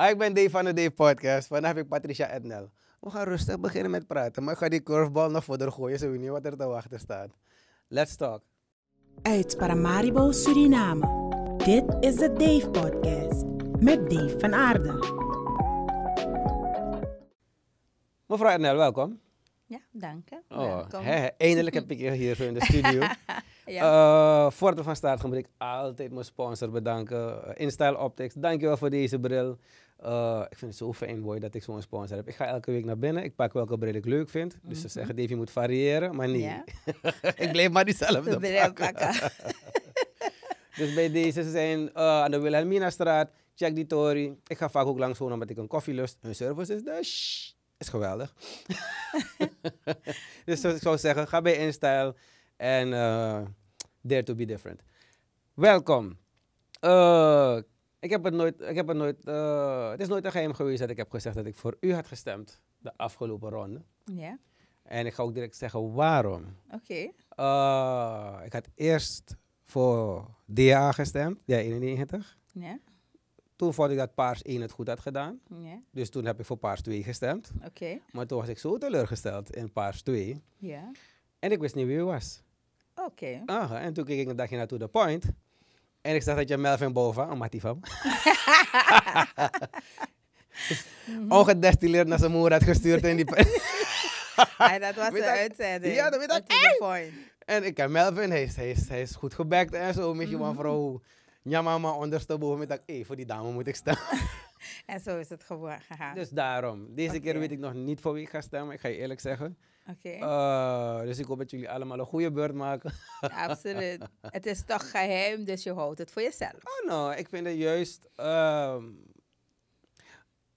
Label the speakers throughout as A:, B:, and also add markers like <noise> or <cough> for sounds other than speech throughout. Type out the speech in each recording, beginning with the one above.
A: Hi, ik ben Dave van de Dave Podcast. Vandaag heb ik Patricia Ednel. We gaan rustig beginnen met praten, maar ik ga die curveball nog verder gooien, zodat we niet wat er te wachten staat. Let's talk. Uit
B: Paramaribo, Suriname. Dit is de Dave Podcast met Dave van
A: Aarden. Mevrouw Ednel, welkom.
B: Ja, dank je. Oh, eindelijk heb
A: ik je hier in de <laughs> studio. ja. Uh, we van Staat moet ik altijd mijn sponsor bedanken. Eh, InStyle Optics, dankjewel voor deze bril. Eh, ik vind het zo fijn, boy, dat ik zo'n sponsor heb. Ik ga elke week naar binnen, ik pak welke bril ik leuk vind. Dus ze mhm. zeggen, Dave, je moet variëren, maar nee. <laughs> ik blijf maar diezelfde pakken. pakken. <laughs> dus bij deze, zijn uh, aan de Wilhelminastraat, check die tory. Ik ga vaak ook langs wonen omdat ik een koffie lust. Hun service is dus is geweldig. <laughs> dus ik zou zeggen, ga bij InStyle en uh, dare to be different. Welkom. Ik heb het nooit, ik heb het nooit, eh, het is nooit een geheim geweest dat ik heb gezegd dat ik voor u had gestemd de afgelopen ronde. Ja. En ik ga ook direct zeggen waarom. Oké. Eh, ik had eerst voor DA gestemd, ja 91. Ja. Toen vond ik dat Paars 1 het goed had gedaan. Ja. Dus toen heb ik voor Paars 2 gestemd. Oké. Maar toen was ik zo teleurgesteld in Paars 2. Ja. En ik wist niet wie u was. Oké. Ah, en toen ging ik een dagje naartoe de Point. En ik zag dat je Melvin boven, om Matifam. <laughs> <laughs> Ongedestilleerd naar zijn moeder had gestuurd in die. <laughs>
B: Hey, dat was de uitzending. Ja, dat weet ik. Eh!
A: En ik heb Melvin, hij is, hij hij is goed gebekt en zo. Misschien mm -hmm. van vrouw. Ja, mama, ondersteboven. Ik dacht, hey, voor die dame moet ik staan.
B: <laughs> en zo is het gegaan. Dus
A: daarom. Deze keer weet ik nog niet voor wie ik ga stemmen. Ik ga je eerlijk zeggen. Oké. Eh, dus ik hoop dat jullie allemaal een goede beurt maken. Absoluut. <laughs> Het
B: is toch geheim, dus je houdt het voor jezelf. Oh
A: no, ik vind het juist... Ehm,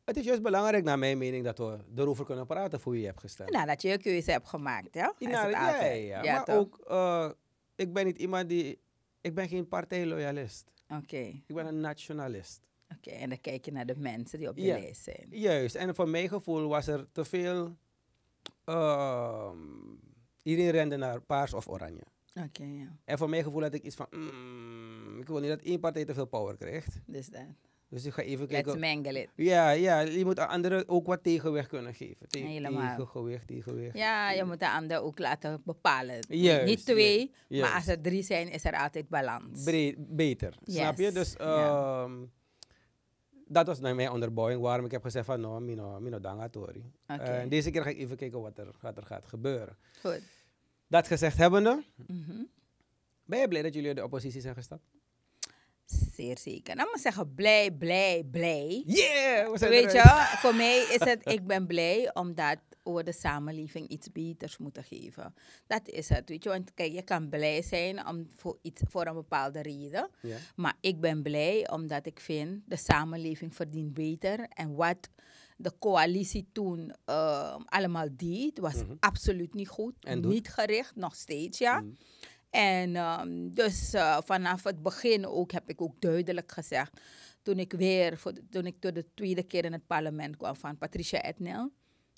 A: het is juist belangrijk, naar mijn mening, dat we erover kunnen praten voor wie je hebt gestemd. Nou,
B: dat je je keuze hebt gemaakt, nou, Ja, ja, ja, ja, maar
A: ook... Eh, ik ben niet iemand die... Ik ben geen partijloyalist. Oké. Ik ben een nationalist. Oké, en dan kijk je naar de mensen die op je lijst zijn. Juist, en voor mijn gevoel was er te veel. Ehm, iedereen rende naar paars of oranje. Oké, ja. En voor mijn gevoel had ik iets van. Mm, ik wil niet dat één partij te veel power krijgt. Dus dat. Dus ik ga even kijken. Let's mangle it. Ja, ja, je moet anderen ook wat tegenweg kunnen geven. Te Helemaal. Tegengewicht, tegenwicht.
B: Ja, je moet de anderen ook laten bepalen. Juist, Niet twee, maar als er drie zijn, is er altijd balans.
A: beter, snap je? Dus ehm, dat was naar mijn onderbouwing waarom ik heb gezegd van no, mino, mino dangatori. Okay. Uh, deze keer ga ik even kijken wat er, wat er gaat gebeuren. Goed. Dat gezegd hebbende, mm ben je blij dat jullie de oppositie zijn gestapt? Zeer zeker. Nou,
B: maar zeggen blij, blij, blij. Yeah! We zijn Weet je je, voor mij is het, ik ben blij omdat over de samenleving iets beters moeten geven. Dat is het, weet je. Want kijk, je kan blij zijn om voor, iets, voor een bepaalde reden. Ja. Maar ik ben blij omdat ik vind de samenleving verdient beter. En wat de coalitie toen ehm, allemaal deed, was mhm. absoluut niet goed. niet gericht, nog steeds, ja. Mhm. En ehm, dus eh, vanaf het begin ook heb ik ook duidelijk gezegd, toen ik weer, toen ik door de tweede keer in het parlement kwam van Patricia Etnel,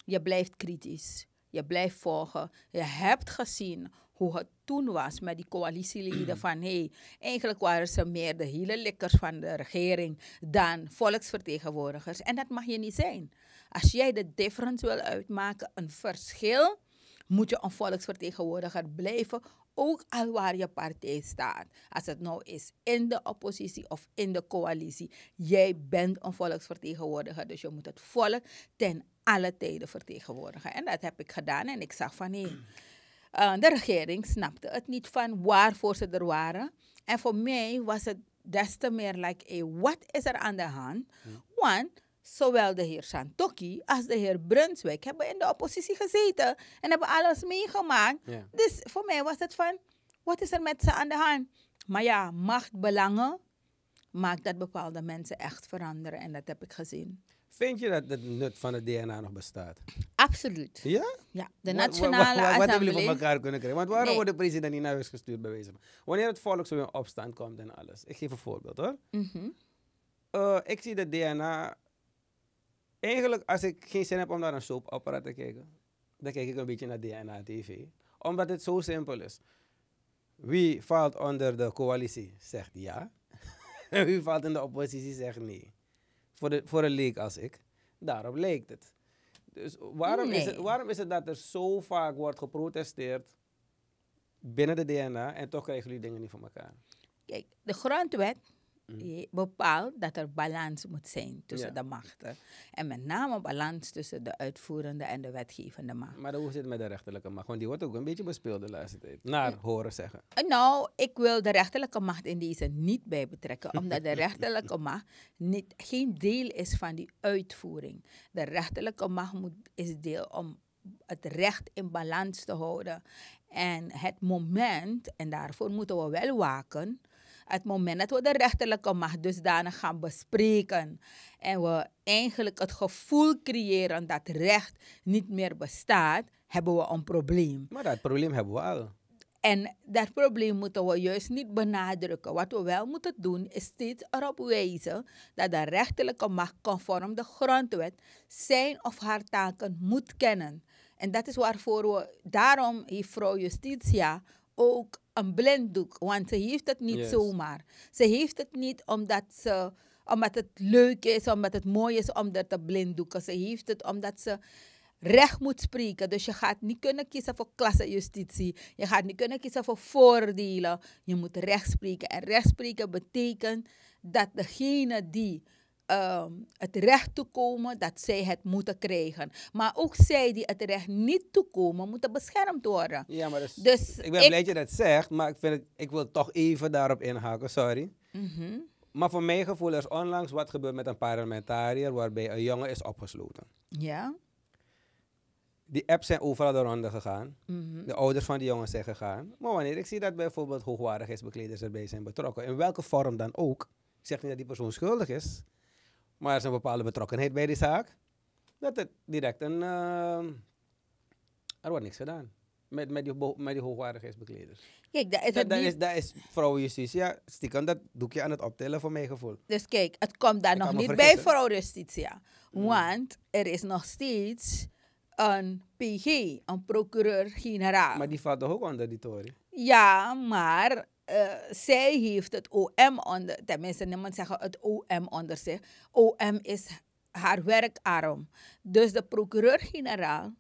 B: je blijft kritisch. Je blijft volgen. Je hebt gezien hoe het toen was met die coalitieleden <clears throat> van hé, hey, eigenlijk waren ze meer de hele likkers van de regering dan volksvertegenwoordigers. En dat mag je niet zijn. Als jij de difference wil uitmaken, een verschil, moet je een volksvertegenwoordiger blijven, ook al waar je partij staat. Als het nou is in de oppositie of in de coalitie. Jij bent een volksvertegenwoordiger, dus je moet het volk ten alle tijden vertegenwoordigen. En dat heb ik gedaan en ik zag van nee. Eh, de regering snapte het niet van waarvoor ze er waren. En voor mij was het des te meer like, wat is er aan de hand? Want zowel de heer Santoki als de heer Brunswijk hebben in de oppositie gezeten en hebben alles meegemaakt. Dus voor mij was het van, wat is er met ze aan de hand? Maar ja, machtbelangen maakt dat bepaalde mensen echt veranderen en dat heb ik
A: gezien. Vind je dat het nut van het DNA nog bestaat? Absoluut. Ja? Ja, de Nationale wat, wat, wat, wat hebben jullie van elkaar kunnen krijgen? Want waarom wordt de president niet naar huis gestuurd bewezen? Wanneer het volk zo in opstand komt en alles. Ik geef een voorbeeld hoor. Mm ik zie de DNA... Eigenlijk als ik geen zin heb om naar een soapapparaat te kijken... dan kijk ik een beetje naar DNA-tv. Omdat het zo simpel is. Wie valt onder de coalitie zegt ja. en <laughs> wie valt in de oppositie zegt nee voor, de, voor een leek als ik. Daarop leek het. Dus waarom, is het, waarom is het dat er zo vaak wordt geprotesteerd binnen de DNA en toch krijgen jullie dingen niet voor elkaar?
B: Kijk, de grondwet die mhm. bepaalt dat er balans moet zijn tussen de machten. En met name balans tussen de uitvoerende en de wetgevende macht. Maar hoe zit het met
A: de rechterlijke macht? Want die wordt ook een beetje bespeeld de laatste tijd. Naar eh, horen zeggen.
B: Eh, nou, ik wil de rechterlijke macht in deze niet bij betrekken. Omdat de <laughs> rechterlijke macht niet, geen deel is van die uitvoering. De rechterlijke macht moet, is deel om het recht in balans te houden. En het moment, en daarvoor moeten we wel waken het moment dat we de rechterlijke macht dusdanig gaan bespreken en we eigenlijk het gevoel creëren dat recht niet meer bestaat, hebben we
A: een probleem. Maar dat probleem hebben we al.
B: En dat probleem moeten we juist niet benadrukken. Wat we wel moeten doen, is steeds erop wijzen dat de rechterlijke macht conform de grondwet zijn of haar taken moet kennen. En dat is waarvoor we, daarom heeft vrouw Justitia ook een blinddoek, want ze heeft het niet zomaar. Ze heeft het niet omdat, ze, omdat het leuk is, omdat het mooi is om er te blinddoeken. Ze heeft het omdat ze recht moet spreken. Dus je gaat niet kunnen kiezen voor klassenjustitie. Je gaat niet kunnen kiezen voor voordelen. Je moet recht spreken. En recht spreken betekent dat degene die Ehm, het recht toekomen dat zij het moeten krijgen. Maar ook zij die het recht niet toekomen, moeten beschermd worden.
A: Ja, maar dus, dus ik ben blij dat je dat zegt, maar ik, vind het, ik wil toch even daarop inhaken, sorry. Mm Maar voor mijn gevoel is onlangs wat gebeurd met een parlementariër waarbij een jongen is opgesloten. Ja. Die apps zijn overal de ronde gegaan. Mhm. De ouders van die jongen zijn gegaan. Maar wanneer ik zie dat bijvoorbeeld hoogwaardigheidsbekleders erbij zijn betrokken, in welke vorm dan ook, ik zeg niet dat die persoon schuldig is, maar er is een bepaalde betrokkenheid bij die zaak. Dat het direct een. Eh, er wordt niks gedaan. Met, met, die, met hoogwaardigheidsbekleders.
B: Kijk, dat is, dat, dat
A: is, dat is stiekem dat doe aan het optillen voor mijn gevoel.
B: Dus kijk, het komt daar nog niet bij vrouwenjustitie. Justitia, hmm. Want er is nog steeds een PG, een
A: procureur-generaal. Maar die valt toch ook onder die toren?
B: Ja, maar eh, zij heeft het OM onder, tenminste, niemand zeggen het OM onder zich. OM is haar werkarm. Dus de procureur-generaal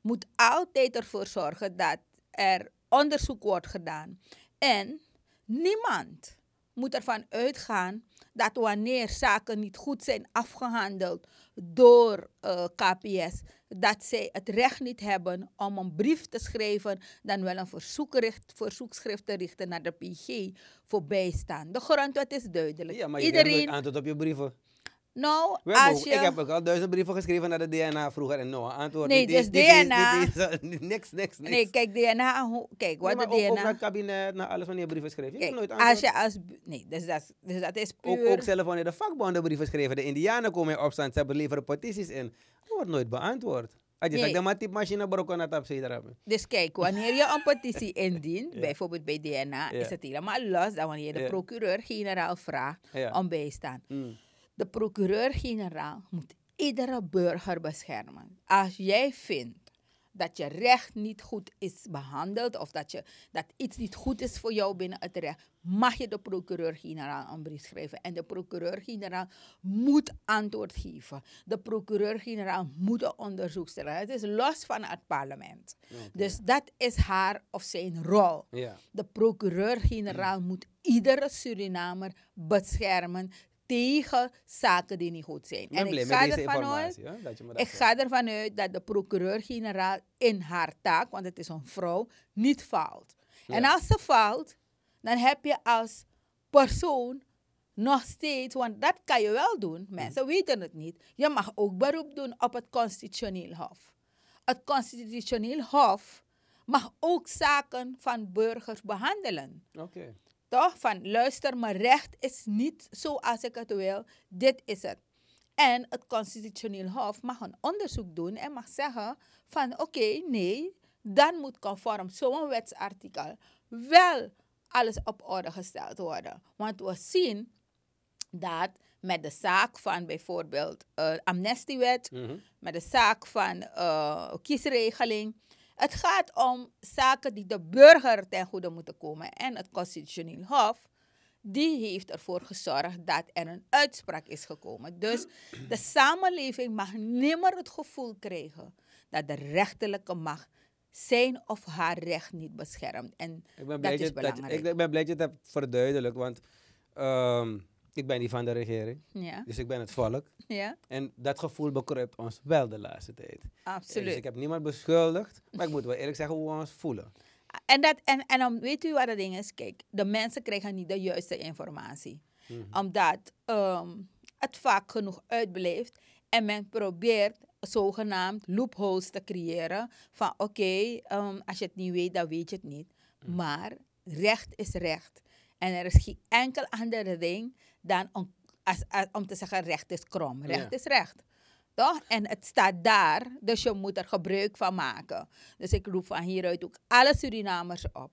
B: moet altijd ervoor zorgen dat er onderzoek wordt gedaan. En niemand moet ervan uitgaan dat wanneer zaken niet goed zijn afgehandeld door eh, KPS, dat zij het recht niet hebben om een brief te schrijven, dan wel een verzoekschrift te richten naar de PG voor bijstaan. De grondwet is duidelijk. Ja, maar je Iedereen...
A: antwoord op je brieven.
B: Nou, als je... Ik heb
A: ook al duizend brieven geschreven naar de DNA vroeger en Noah antwoord. Nee, dus DNA... <laughs> niks, niks, niks. Nee,
B: kijk, DNA... Kijk, wat de DNA... Ook, naar het
A: kabinet, naar alles wanneer je brieven schreef. Je kijk,
B: nooit antwoord. als je als... Nee, dus dat, dus dat is puur... Ook, ook
A: zelf wanneer de vakbonden brieven schreven. De indianen komen in opstand, ze leveren petities in. Dat wordt nooit beantwoord. Aja, nee. maar machine brokken naar tap
B: Dus kijk, wanneer je een petitie <laughs> indient, bijvoorbeeld bij DNA, is het helemaal los dan wanneer de procureur-generaal vraagt om bijstand. Mm. De procureur-generaal moet iedere burger beschermen. Als jij vindt dat je recht niet goed is behandeld of dat, je, dat iets niet goed is voor jou binnen het recht, mag je de procureur-generaal een brief schrijven. En de procureur-generaal moet antwoord geven. De procureur-generaal moet een onderzoek stellen. Het is los van het parlement. Dus dat is haar of zijn rol. De procureur-generaal moet iedere Surinamer beschermen tegen zaken die niet goed zijn. en ik ga, ervan uit, ik ga ervan uit dat de procureur-generaal in haar taak, want het is een vrouw, niet faalt. En als ze faalt, dan heb je als persoon nog steeds, want dat kan je wel doen, mm. mensen weten het niet. Je mag ook beroep doen op het constitutioneel hof. Het constitutioneel hof mag ook zaken van burgers behandelen. Okay. Van luister, mijn recht is niet zoals ik het wil. Dit is het. En het constitutioneel hof mag een onderzoek doen en mag zeggen van oké, nee, dan moet conform zo'n wetsartikel wel alles op orde gesteld worden. Want we zien dat met de zaak van bijvoorbeeld uh, amnestiewet, mhm. met de zaak van uh, kiesregeling, het gaat om zaken die de burger ten goede moeten komen. En het Constitutioneel Hof die heeft ervoor gezorgd dat er een uitspraak is gekomen. Dus de samenleving mag nimmer het gevoel krijgen dat de rechterlijke macht zijn of haar recht niet beschermt. En ik ben blij dat, is belangrijk.
A: ik, ben blij dat je het hebt verduidelijk, want ehm, ik ben niet van de regering. Ja. Dus ik ben het volk. Ja. En dat gevoel bekruipt ons wel de laatste tijd. Absoluut. Dus ik heb niemand beschuldigd, maar ik moet wel eerlijk zeggen hoe we ons voelen.
B: En, dat, en, en om, weet u wat dat ding is? Kijk, de mensen krijgen niet de juiste informatie. Mhm. Omdat ehm, het vaak genoeg uitblijft. En men probeert zogenaamd loopholes te creëren. Van oké, ehm, als je het niet weet, dan weet je het niet. Mhm. Maar recht is recht. En er is geen enkel andere ding dan om, als, om te zeggen recht is krom. Recht is recht. Toch? En het staat daar, dus je moet er gebruik van maken. Dus ik roep van hieruit ook alle Surinamers op.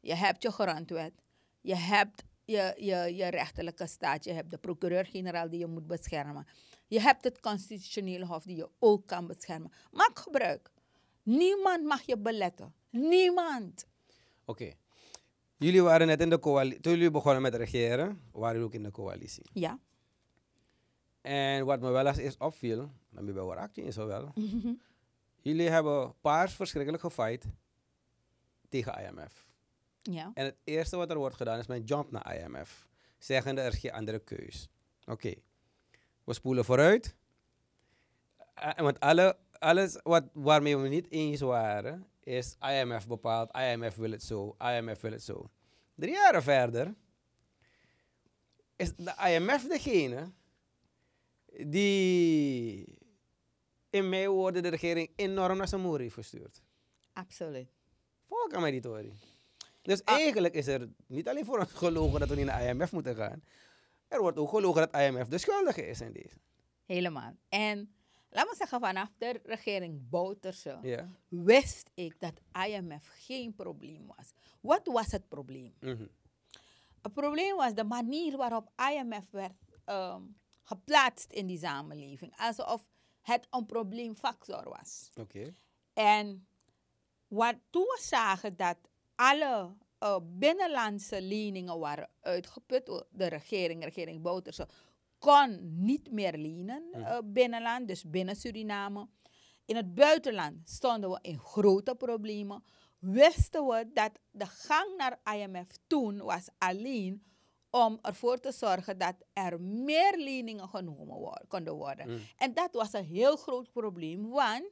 B: Je hebt je grondwet, je hebt je, je, je rechterlijke staat, je hebt de procureur-generaal die je moet beschermen. Je hebt het constitutionele hof die je ook kan beschermen. Maak gebruik. Niemand mag je beletten. Niemand.
A: Oké, Jullie waren net in de coalitie. Toen jullie begonnen met regeren, waren jullie ook in de coalitie. Ja. En wat me wel eens is opviel, dan ben je wel actie is wel. <laughs> Mhm. Jullie hebben paars verschrikkelijk gefight tegen IMF. Ja. En het eerste wat er wordt gedaan is mijn jump naar IMF. Zeggende er is geen andere keus. Oké. We spoelen vooruit. Eh, want alle, alles wat, waarmee we niet eens waren, is IMF bepaald. IMF wil het zo. IMF wil het zo. Drie jaren verder is de IMF degene die in mijn woorden de regering enorm naar zijn moer heeft Absoluut. Volk aan mij Dus ah. eigenlijk is er niet alleen voor ons gelogen dat we niet naar IMF moeten gaan. Er wordt ook gelogen dat IMF de schuldige is in deze.
B: Helemaal. En laat me zeggen, vanaf de regering Bouterse wist ik dat IMF geen probleem was. Wat was het probleem? Mhm. Het probleem was de manier waarop IMF werd ehm, geplaatst in die samenleving. Alsof het een probleemfactor was. Oké. Okay. En wat, toen we zagen dat alle eh, binnenlandse leningen waren uitgeput, de regering, regering Bouterse, kon niet meer lenen hm. eh, binnenland, dus binnen Suriname. In het buitenland stonden we in grote problemen. Wisten we dat de gang naar IMF toen was alleen om ervoor te zorgen dat er meer leningen genomen worden, konden worden. Hm. En dat was een heel groot probleem, want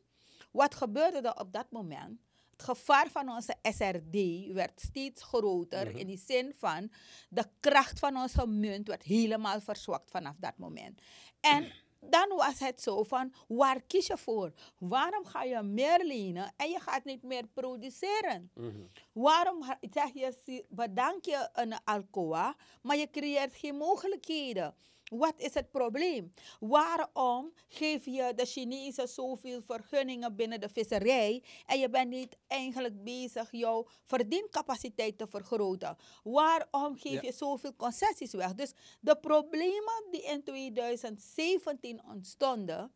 B: wat gebeurde er op dat moment? het gevaar van onze SRD werd steeds groter. Mhm. In die zin van de kracht van onze munt werd helemaal verzwakt vanaf dat moment. En dan was het zo van waar kies je voor? Waarom ga je meer lenen en je gaat niet meer produceren? Mhm. Waarom zeg je bedank je een Alcoa, maar je creëert geen mogelijkheden? Wat is het probleem? Waarom geef je de Chinezen zoveel vergunningen binnen de visserij en je bent niet eigenlijk bezig jouw verdiencapaciteit te vergroten? Waarom geef je zoveel concessies weg? Dus de problemen die in 2017 ontstonden,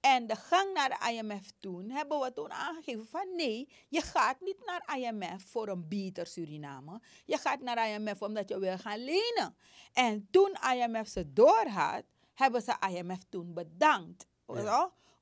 B: en de gang naar de IMF toen hebben we toen aangegeven van nee, je gaat niet naar IMF voor een beter Suriname. Je gaat naar IMF omdat je wil gaan lenen. En toen IMF ze door hebben ze IMF toen bedankt.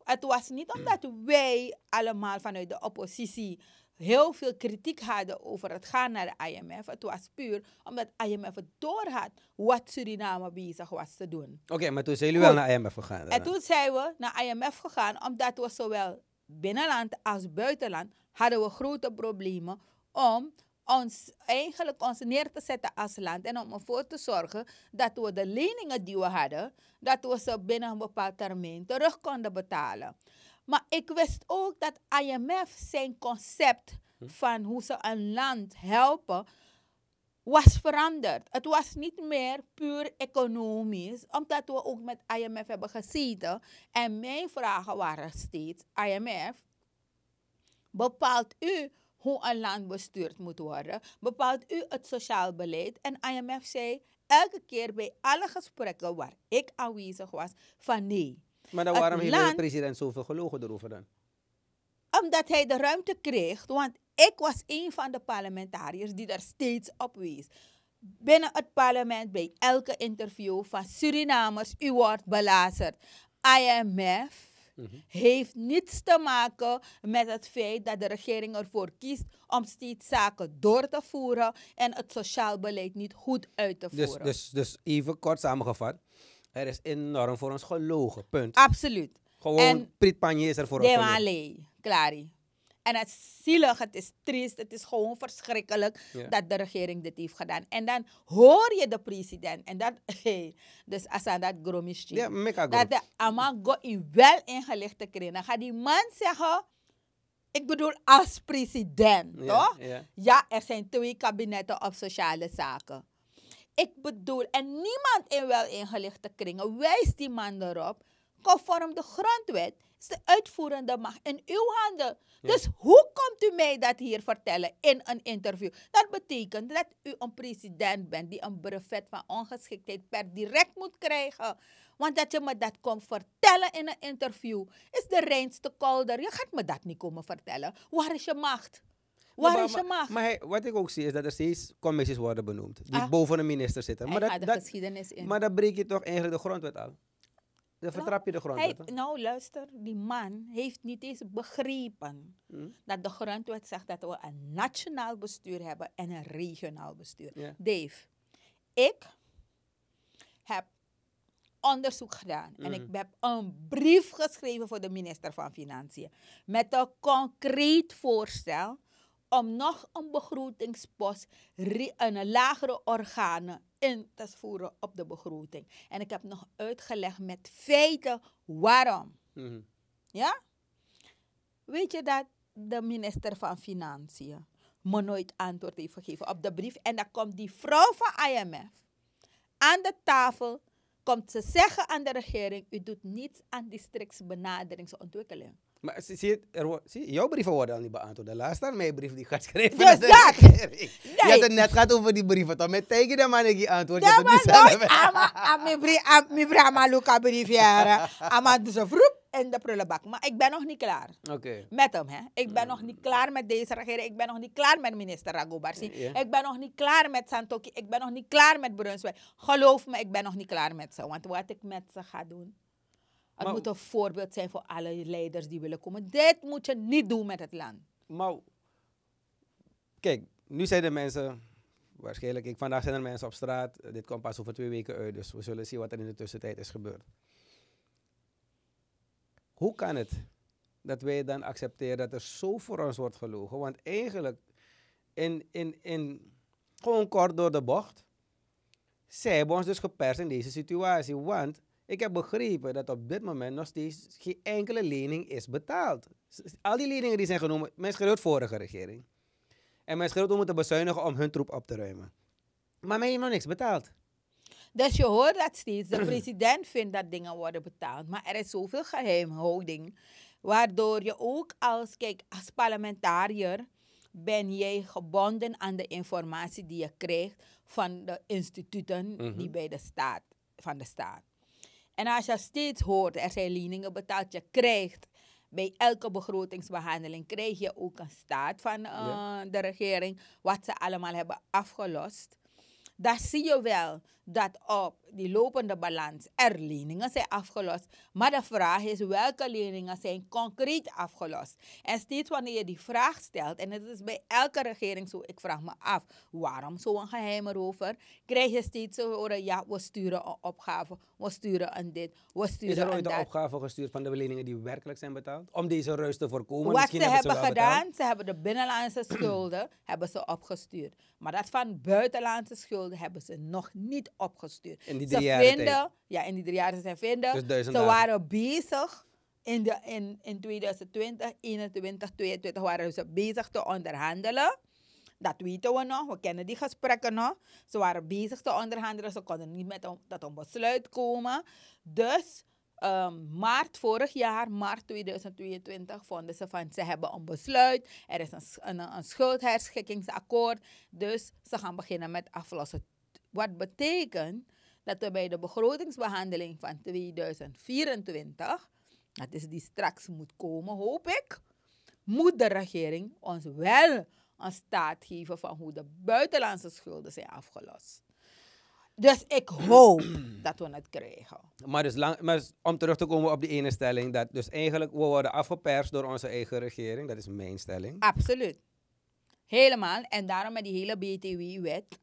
B: Het was niet omdat wij allemaal vanuit de oppositie heel veel kritiek hadden over het gaan naar de IMF. Het was puur omdat IMF het door had wat Suriname bezig was te doen. Oké,
A: maar toen zijn jullie wel naar IMF gegaan? En toen
B: zijn we naar IMF gegaan omdat we zowel binnenland als buitenland hadden we grote problemen om ons eigenlijk ons neer te zetten als land en om ervoor te zorgen dat we de leningen die we hadden, dat we ze binnen een bepaald termijn terug konden betalen. Maar ik wist ook dat IMF zijn concept hm. van hoe ze een land helpen was veranderd. Het was niet meer puur economisch, omdat we ook met IMF hebben gezeten. En mijn vragen waren steeds, IMF, bepaalt u hoe een land bestuurd moet worden? Bepaalt u het sociaal beleid? En IMF zei elke keer bij alle gesprekken waar ik aanwezig was, van nee,
A: maar waarom land, heeft de president zoveel gelogen erover dan?
B: Omdat hij de ruimte kreeg, want ik was een van de parlementariërs die daar steeds op wees. Binnen het parlement, bij elke interview van Surinamers, u wordt belazerd. IMF mhm. heeft niets te maken met het feit dat de regering ervoor kiest om steeds zaken door te voeren en het sociaal beleid niet goed uit te dus, voeren. Dus,
A: dus, dus even kort samengevat. Er is enorm voor ons gelogen, punt.
B: Absoluut.
A: Gewoon en Priet Panje is er voor ons gelogen.
B: klaar. En het is zielig, het is triest, het is gewoon verschrikkelijk dat de regering dit heeft gedaan. En dan hoor je de president en dat, <laughs> hey, dus aan dat gromistje. Ja, Dat de God in wel ingelichte Dan Gaat die man zeggen, ik bedoel als president, toch? ja, er zijn twee kabinetten op sociale zaken. Ik bedoel, en niemand in wel ingelichte kringen wijst die man erop. Conform de grondwet is de uitvoerende macht in uw handen. Dus hoe komt u mij dat hier vertellen in een interview? Dat betekent dat u een president bent die een brevet van ongeschiktheid per direct moet krijgen. Want dat je me dat komt vertellen in een interview is de reinste kolder. Je gaat me dat niet komen vertellen. Waar is je macht?
A: maar, Maar, wat ik ook zie is dat er steeds commissies worden benoemd. Die ah. boven de minister zitten. Maar dat, Maar dan breek je toch eigenlijk de grondwet al. Dan nou, vertrap je de grondwet. Hij,
B: nou, luister, die man heeft niet eens begrepen hmm? dat de grondwet zegt dat we een nationaal bestuur hebben en een regionaal bestuur. Dave, ik heb onderzoek gedaan en ik hmm. heb een brief geschreven voor de minister van Financiën met een concreet voorstel om nog een begrotingspost, een lagere organen in te voeren op de begroting. En ik heb nog uitgelegd met feiten waarom. Mhm. Ja? Weet je dat de minister van Financiën me nooit antwoord heeft gegeven op de brief? En dan komt die vrouw van IMF aan de tafel, komt ze zeggen aan de regering, u doet niets aan districtsbenaderingsontwikkeling.
A: Maar zie er, zie, jouw brieven worden al niet beantwoord. De laatste mijn brief die gaat schrijven. Dus <laughs> dat! Nee. Je hebt het net gehad over die brieven, toch? Met tegen de man die antwoord. Dat was nooit
B: <laughs> mijn brief, aan mijn Luca brief, Aan vroeg in de prullenbak. Maar ik ben nog niet klaar. Oké. Met hem, hè. Ik ben nog niet klaar met deze regering. Ik ben nog niet klaar met minister Rago Ik ben nog niet klaar met Santoki. Ik ben nog niet klaar met Brunswijk. Geloof me, ik ben nog niet klaar met ze. Want wat ik met ze ga doen... Het moet een voorbeeld zijn voor alle leiders die willen komen. Dit moet je niet doen met het land. Maar
A: kijk, nu zijn er mensen, waarschijnlijk, ik, vandaag zijn er mensen op straat. Dit komt pas over twee weken uit, dus we zullen zien wat er in de tussentijd is gebeurd. Hoe kan het dat wij dan accepteren dat er zo voor ons wordt gelogen? Want eigenlijk, in, in, in, gewoon kort door de bocht, zij hebben ons dus geperst in deze situatie. Want ik heb begrepen dat op dit moment nog steeds geen enkele lening is betaald. Al die leningen die zijn genomen, men schreeuwt vorige regering. En men schreeuwt moeten bezuinigen om hun troep op te ruimen. Maar men heeft nog niks betaald.
B: Dus je hoort dat steeds. De president vindt dat dingen worden betaald. Maar er is zoveel geheimhouding. Waardoor je ook als, kijk, als parlementariër ben jij gebonden aan de informatie die je krijgt van de instituten mhm. die bij de staat, van de staat. En als je steeds hoort, er zijn leningen betaald, je krijgt bij elke begrotingsbehandeling krijg je ook een staat van uh, de regering, wat ze allemaal hebben afgelost. Dat zie je wel dat op die lopende balans er leningen zijn afgelost. Maar de vraag is welke leningen zijn concreet afgelost. En steeds wanneer je die vraag stelt, en het is bij elke regering zo, ik vraag me af waarom zo'n geheim erover? krijg je steeds zo horen, ja we sturen een opgave, we sturen een dit,
A: we sturen een Is er ooit een opgave gestuurd van de leningen die werkelijk zijn betaald? Om deze ruis te voorkomen? Wat Misschien ze hebben, gedaan,
B: ze hebben de binnenlandse <clears throat> schulden hebben ze opgestuurd. Maar dat van buitenlandse schulden hebben ze nog niet opgestuurd. In die drie ze vinden, Ja, in die drie jaren zijn vinden. Dus ze waren bezig in, de, in, in 2020, 21, 22 waren ze bezig te onderhandelen. Dat weten we nog, we kennen die gesprekken nog. Ze waren bezig te onderhandelen, ze konden niet met dat een besluit komen. Dus ehm, maart vorig jaar, maart 2022, vonden ze van ze hebben een besluit. Er is een, een, een schuldherschikkingsakkoord, dus ze gaan beginnen met aflossen. Wat betekent dat we bij de begrotingsbehandeling van 2024, dat is die straks moet komen, hoop ik, moet de regering ons wel een staat geven van hoe de buitenlandse schulden zijn afgelost. Dus ik hoop <clears throat> dat we het krijgen.
A: Maar, dus lang, maar om terug te komen op die ene stelling, dat dus eigenlijk we worden afgeperst door onze eigen regering, dat is mijn stelling.
B: Absoluut. Helemaal. En daarom met die hele BTW-wet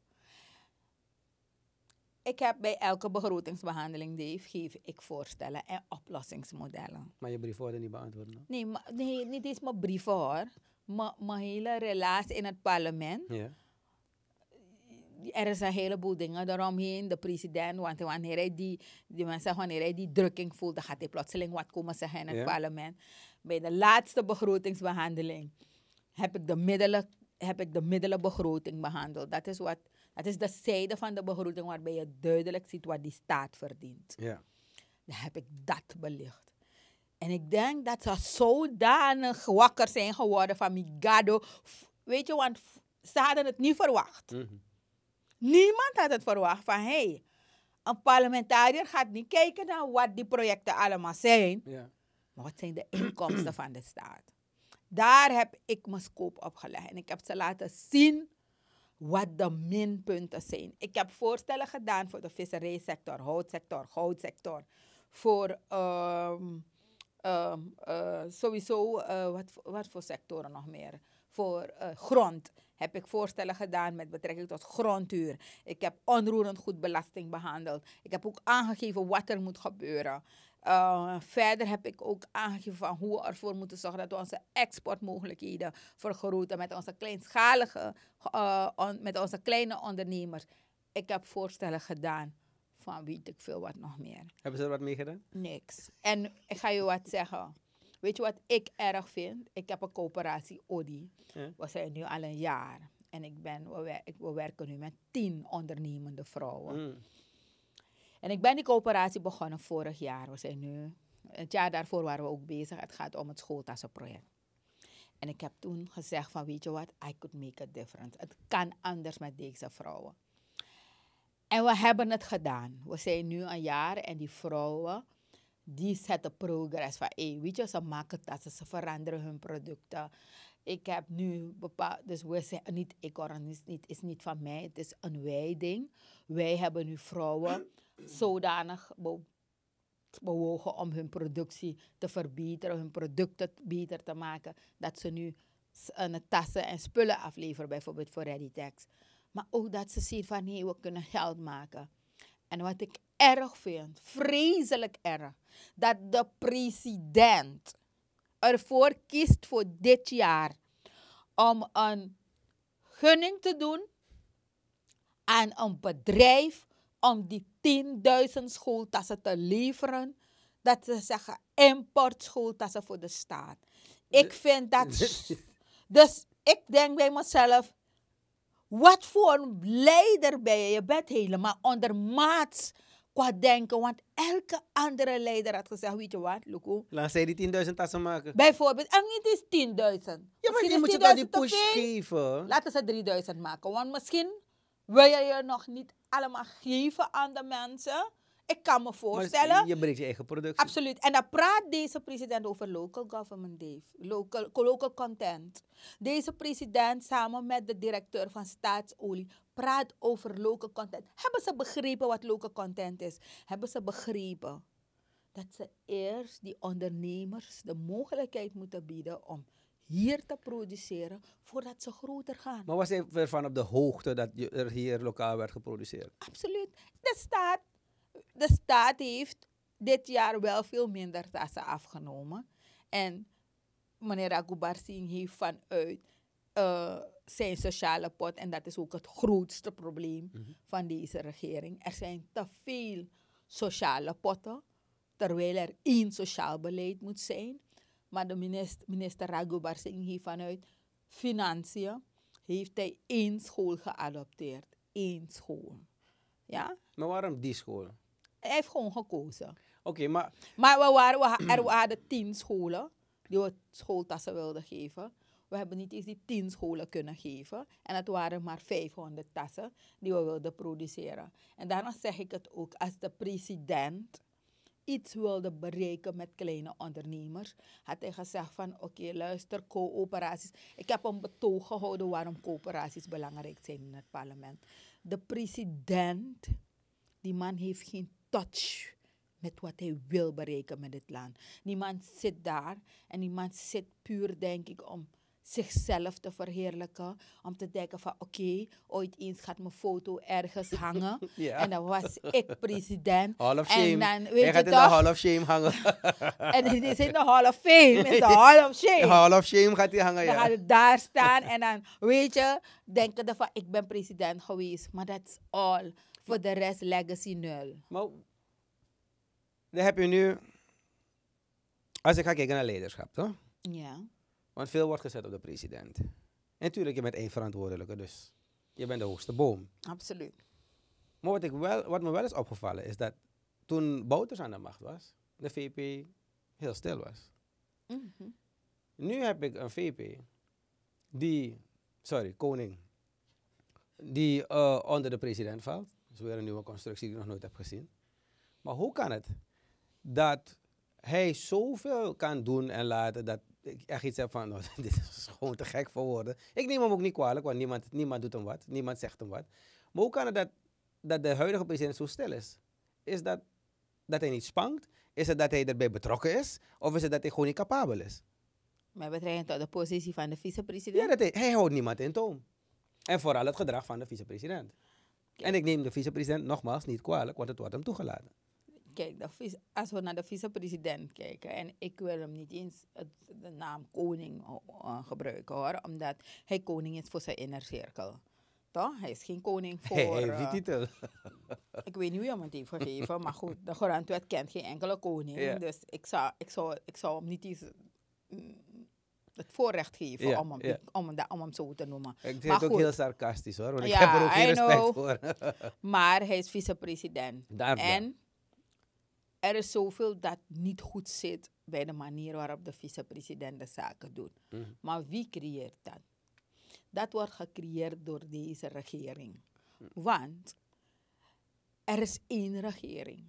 B: ik heb bij elke begrotingsbehandeling die ik geef ik voorstellen en oplossingsmodellen.
A: Maar je brief worden niet beantwoord?
B: Nee, maar, nee, niet eens mijn brief hoor. Maar mijn hele relatie in het parlement. Er is een heleboel dingen eromheen. De president, want wanneer hij die, die mensen, wanneer hij die drukking voelt, dan gaat hij plotseling wat komen zeggen in het parlement. Bij de laatste begrotingsbehandeling heb ik de middelen, heb ik de middelenbegroting behandeld. Dat is wat het is de zijde van de begroting waarbij je duidelijk ziet wat die staat verdient. Ja. Dan heb ik dat belicht. En ik denk dat ze zodanig wakker zijn geworden van Migado. Oh, Weet je, want ze hadden het niet verwacht. Mhm. Niemand had het verwacht van hey, een parlementariër gaat niet kijken naar wat die projecten allemaal zijn. Ja. Maar wat zijn de inkomsten van de staat? Daar heb ik mijn scope op gelegd. En ik heb ze laten zien wat de minpunten zijn. Ik heb voorstellen gedaan voor de visserijsector, houtsector, goudsector. Voor um, um, sowieso, uh, wat, wat voor sectoren nog meer? Voor eh, grond heb ik voorstellen gedaan met betrekking tot gronduur. Ik heb onroerend goed belasting behandeld. Ik heb ook aangegeven wat er moet gebeuren. Eh, verder heb ik ook aangegeven hoe we ervoor moeten zorgen dat we onze exportmogelijkheden vergroten met onze kleinschalige, eh, met onze kleine ondernemers. Ik heb voorstellen gedaan van weet ik veel wat nog meer.
A: Hebben ze er wat mee gedaan?
B: Niks. En ik ga je wat zeggen. Weet je wat ik erg vind? Ik heb een coöperatie, ODI. We zijn nu al een jaar. En ik ben, we, werken nu met tien ondernemende vrouwen. Mm. En ik ben die coöperatie begonnen vorig jaar. We zijn nu, het jaar daarvoor waren we ook bezig. Het gaat om het schooltassenproject. En ik heb toen gezegd van, weet je wat, I could make a difference. Het kan anders met deze vrouwen. En we hebben het gedaan. We zijn nu een jaar en die vrouwen, die zetten progress van, hey, weet je, ze maken tassen, ze veranderen hun producten. Ik heb nu bepaald, dus we zijn niet ik, het is niet, is niet van mij, het is een wijding. Wij hebben nu vrouwen zodanig bewogen om hun productie te verbeteren, hun producten beter te maken, dat ze nu een eh, tassen en spullen afleveren, bijvoorbeeld voor Readytex. Maar ook dat ze zien van hé, we kunnen geld maken. En wat ik erg vind, vreselijk erg, dat de president ervoor kiest voor dit jaar om een gunning te doen aan een bedrijf om die 10.000 schooltassen te leveren. Dat ze zeggen import schooltassen voor de staat. Ik vind dat. <laughs> Dus-, dus ik denk bij mezelf, wat voor een leider ben je? Je bent helemaal ondermaats qua denken. Want elke andere leider had gezegd, weet je wat, Luko? Oh.
A: Laat zij die 10.000 tassen maken.
B: Bijvoorbeeld, en niet eens 10.000. Ja, maar die moet je wel die push geven. Laten ze 3.000 maken, want misschien wil je je nog niet allemaal geven aan de mensen. Ik kan me voorstellen. je
A: breekt je eigen product.
B: Absoluut. En dan praat deze president over local government, Dave. Local, local content. Deze president samen met de directeur van Staatsolie praat over local content. Hebben ze begrepen wat local content is? Hebben ze begrepen dat ze eerst die ondernemers de mogelijkheid moeten bieden om hier te produceren voordat ze groter gaan. Maar was
A: hij ervan op de hoogte dat er hier lokaal werd geproduceerd?
B: Absoluut. De staat, de staat heeft dit jaar wel veel minder tassen afgenomen. En meneer Agubar Singh heeft vanuit eh, zijn sociale pot, en dat is ook het grootste probleem mhm. van deze regering. Er zijn te veel sociale potten, terwijl er één sociaal beleid moet zijn. Maar de minister, minister Raghubar Singh heeft vanuit financiën heeft hij één school geadopteerd. Eén school.
A: Ja? Maar waarom die school? Hij
B: heeft gewoon gekozen. Oké, maar... Maar we waren, we, er waren tien scholen die we schooltassen wilden geven. We hebben niet eens die tien scholen kunnen geven. En het waren maar 500 tassen die we wilden produceren. En daarna zeg ik het ook als de president iets wilde bereiken met kleine ondernemers, had hij gezegd van oké, luister, coöperaties. Ik heb een betoog gehouden waarom coöperaties belangrijk zijn in het parlement. De president, die man heeft geen touch met wat hij wil bereiken met dit land. Die man zit daar en die man zit puur, denk ik, om zichzelf te verheerlijken. Om te denken van oké, ooit eens gaat mijn foto ergens <laughs> hangen.
A: En dan was ik president. Hall of Shame. En dan, weet Hij gaat in de Hall of Shame hangen. <laughs> en
B: het is in de Hall of Fame. <laughs> In de Hall of Shame. De Hall
A: of Shame gaat hij hangen, dan ja. Dan gaat het
B: daar staan en dan, weet je, denken van ik ben president geweest. Maar that's all. Voor de rest legacy nul. Maar
A: dan heb je nu... Als ik ga kijken naar leiderschap, toch? Ja. Want veel wordt gezet op de president. En natuurlijk, je bent één verantwoordelijke, dus je bent de hoogste boom. Absoluut. Maar wat, ik wel, wat me wel is opgevallen is dat toen Bouters aan de macht was, de VP heel stil was. Mhm. Nu heb ik een VP die, sorry, koning, die eh, onder de president valt. Dat is weer een nieuwe constructie die ik nog nooit heb gezien. Maar hoe kan het dat hij zoveel kan doen en laten dat ik echt iets heb van, <laughs> oh, dit is gewoon te gek voor woorden. Ik neem hem ook niet kwalijk, want niemand, niemand doet hem wat. Niemand zegt hem wat. Maar hoe kan het dat, dat de huidige president zo stil is? Is dat dat hij niet spankt? Is het dat hij erbij betrokken is? Of is het dat hij gewoon niet capabel is?
B: Met betrekking tot de positie van de vicepresident? Ja, dat
A: hij, hij houdt niemand in toom. En vooral het gedrag van de vicepresident. En ik neem de vicepresident nogmaals niet kwalijk, want het wordt hem toegelaten.
B: Kijk, de vice, als we naar de vicepresident kijken, en ik wil hem niet eens de naam koning eh, eh, gebruiken hoor, omdat hij koning is voor zijn innercirkel. Toch? Hij is geen koning <laughs> voor. Hij heeft die eh, titel. <laughs> ik weet niet je hem het heeft gegeven, maar goed, <laughs> de Grondwet kent geen enkele koning. Dus ik zou, ik, zou, ik zou hem niet eens mm, het voorrecht geven om, hem, om, om zo te noemen. Ik vind het ook heel sarcastisch hoor, want ja, ik heb er ook geen respect voor. maar hij is vicepresident. En er is zoveel dat niet goed zit bij de manier waarop de vicepresident de zaken doet. Mhm. Maar wie creëert dat? Dat wordt gecreëerd door deze regering. Mhm. Want er is één regering.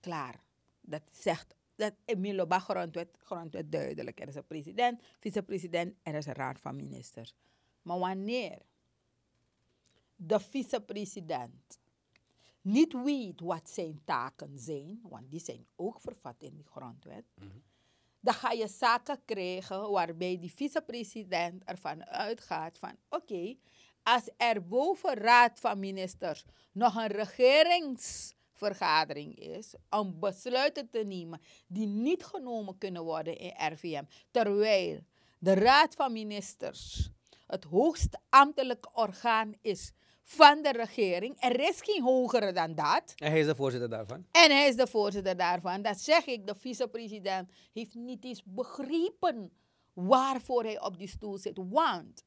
B: Klaar. Dat zegt dat Emilio grondwet, grondwet duidelijk. Er is een president, vicepresident, er is een raad van ministers. Maar wanneer de vicepresident niet weet wat zijn taken zijn, want die zijn ook vervat in de grondwet, mhm. dan ga je zaken krijgen waarbij die vicepresident ervan uitgaat van oké, als er boven raad van ministers nog een regeringsvergadering is om besluiten te nemen die niet genomen kunnen worden in RVM, terwijl de raad van ministers het hoogst ambtelijk orgaan is van de regering. Er is geen hogere dan dat. En
A: hij is de voorzitter daarvan.
B: En hij is de voorzitter daarvan. Dat zeg ik, de vicepresident heeft niet eens begrepen waarvoor hij op die stoel zit. Want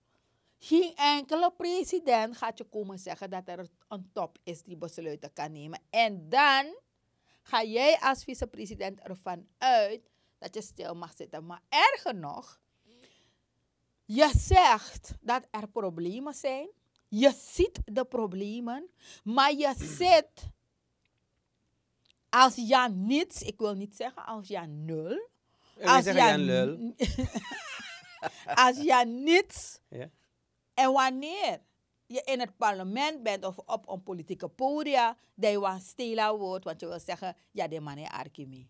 B: geen enkele president gaat je komen zeggen dat er een top is die besluiten kan nemen. En dan ga jij als vicepresident ervan uit dat je stil mag zitten. Maar erger nog, je zegt dat er problemen zijn. Je ziet de problemen, maar je zit, als je niets, ik wil niet zeggen als je nul. Als je, lul. <laughs> als je niets en wanneer je in het parlement bent of op een politieke podia, dat je wat stela wordt, want je wil zeggen, ja, die man is Archimie.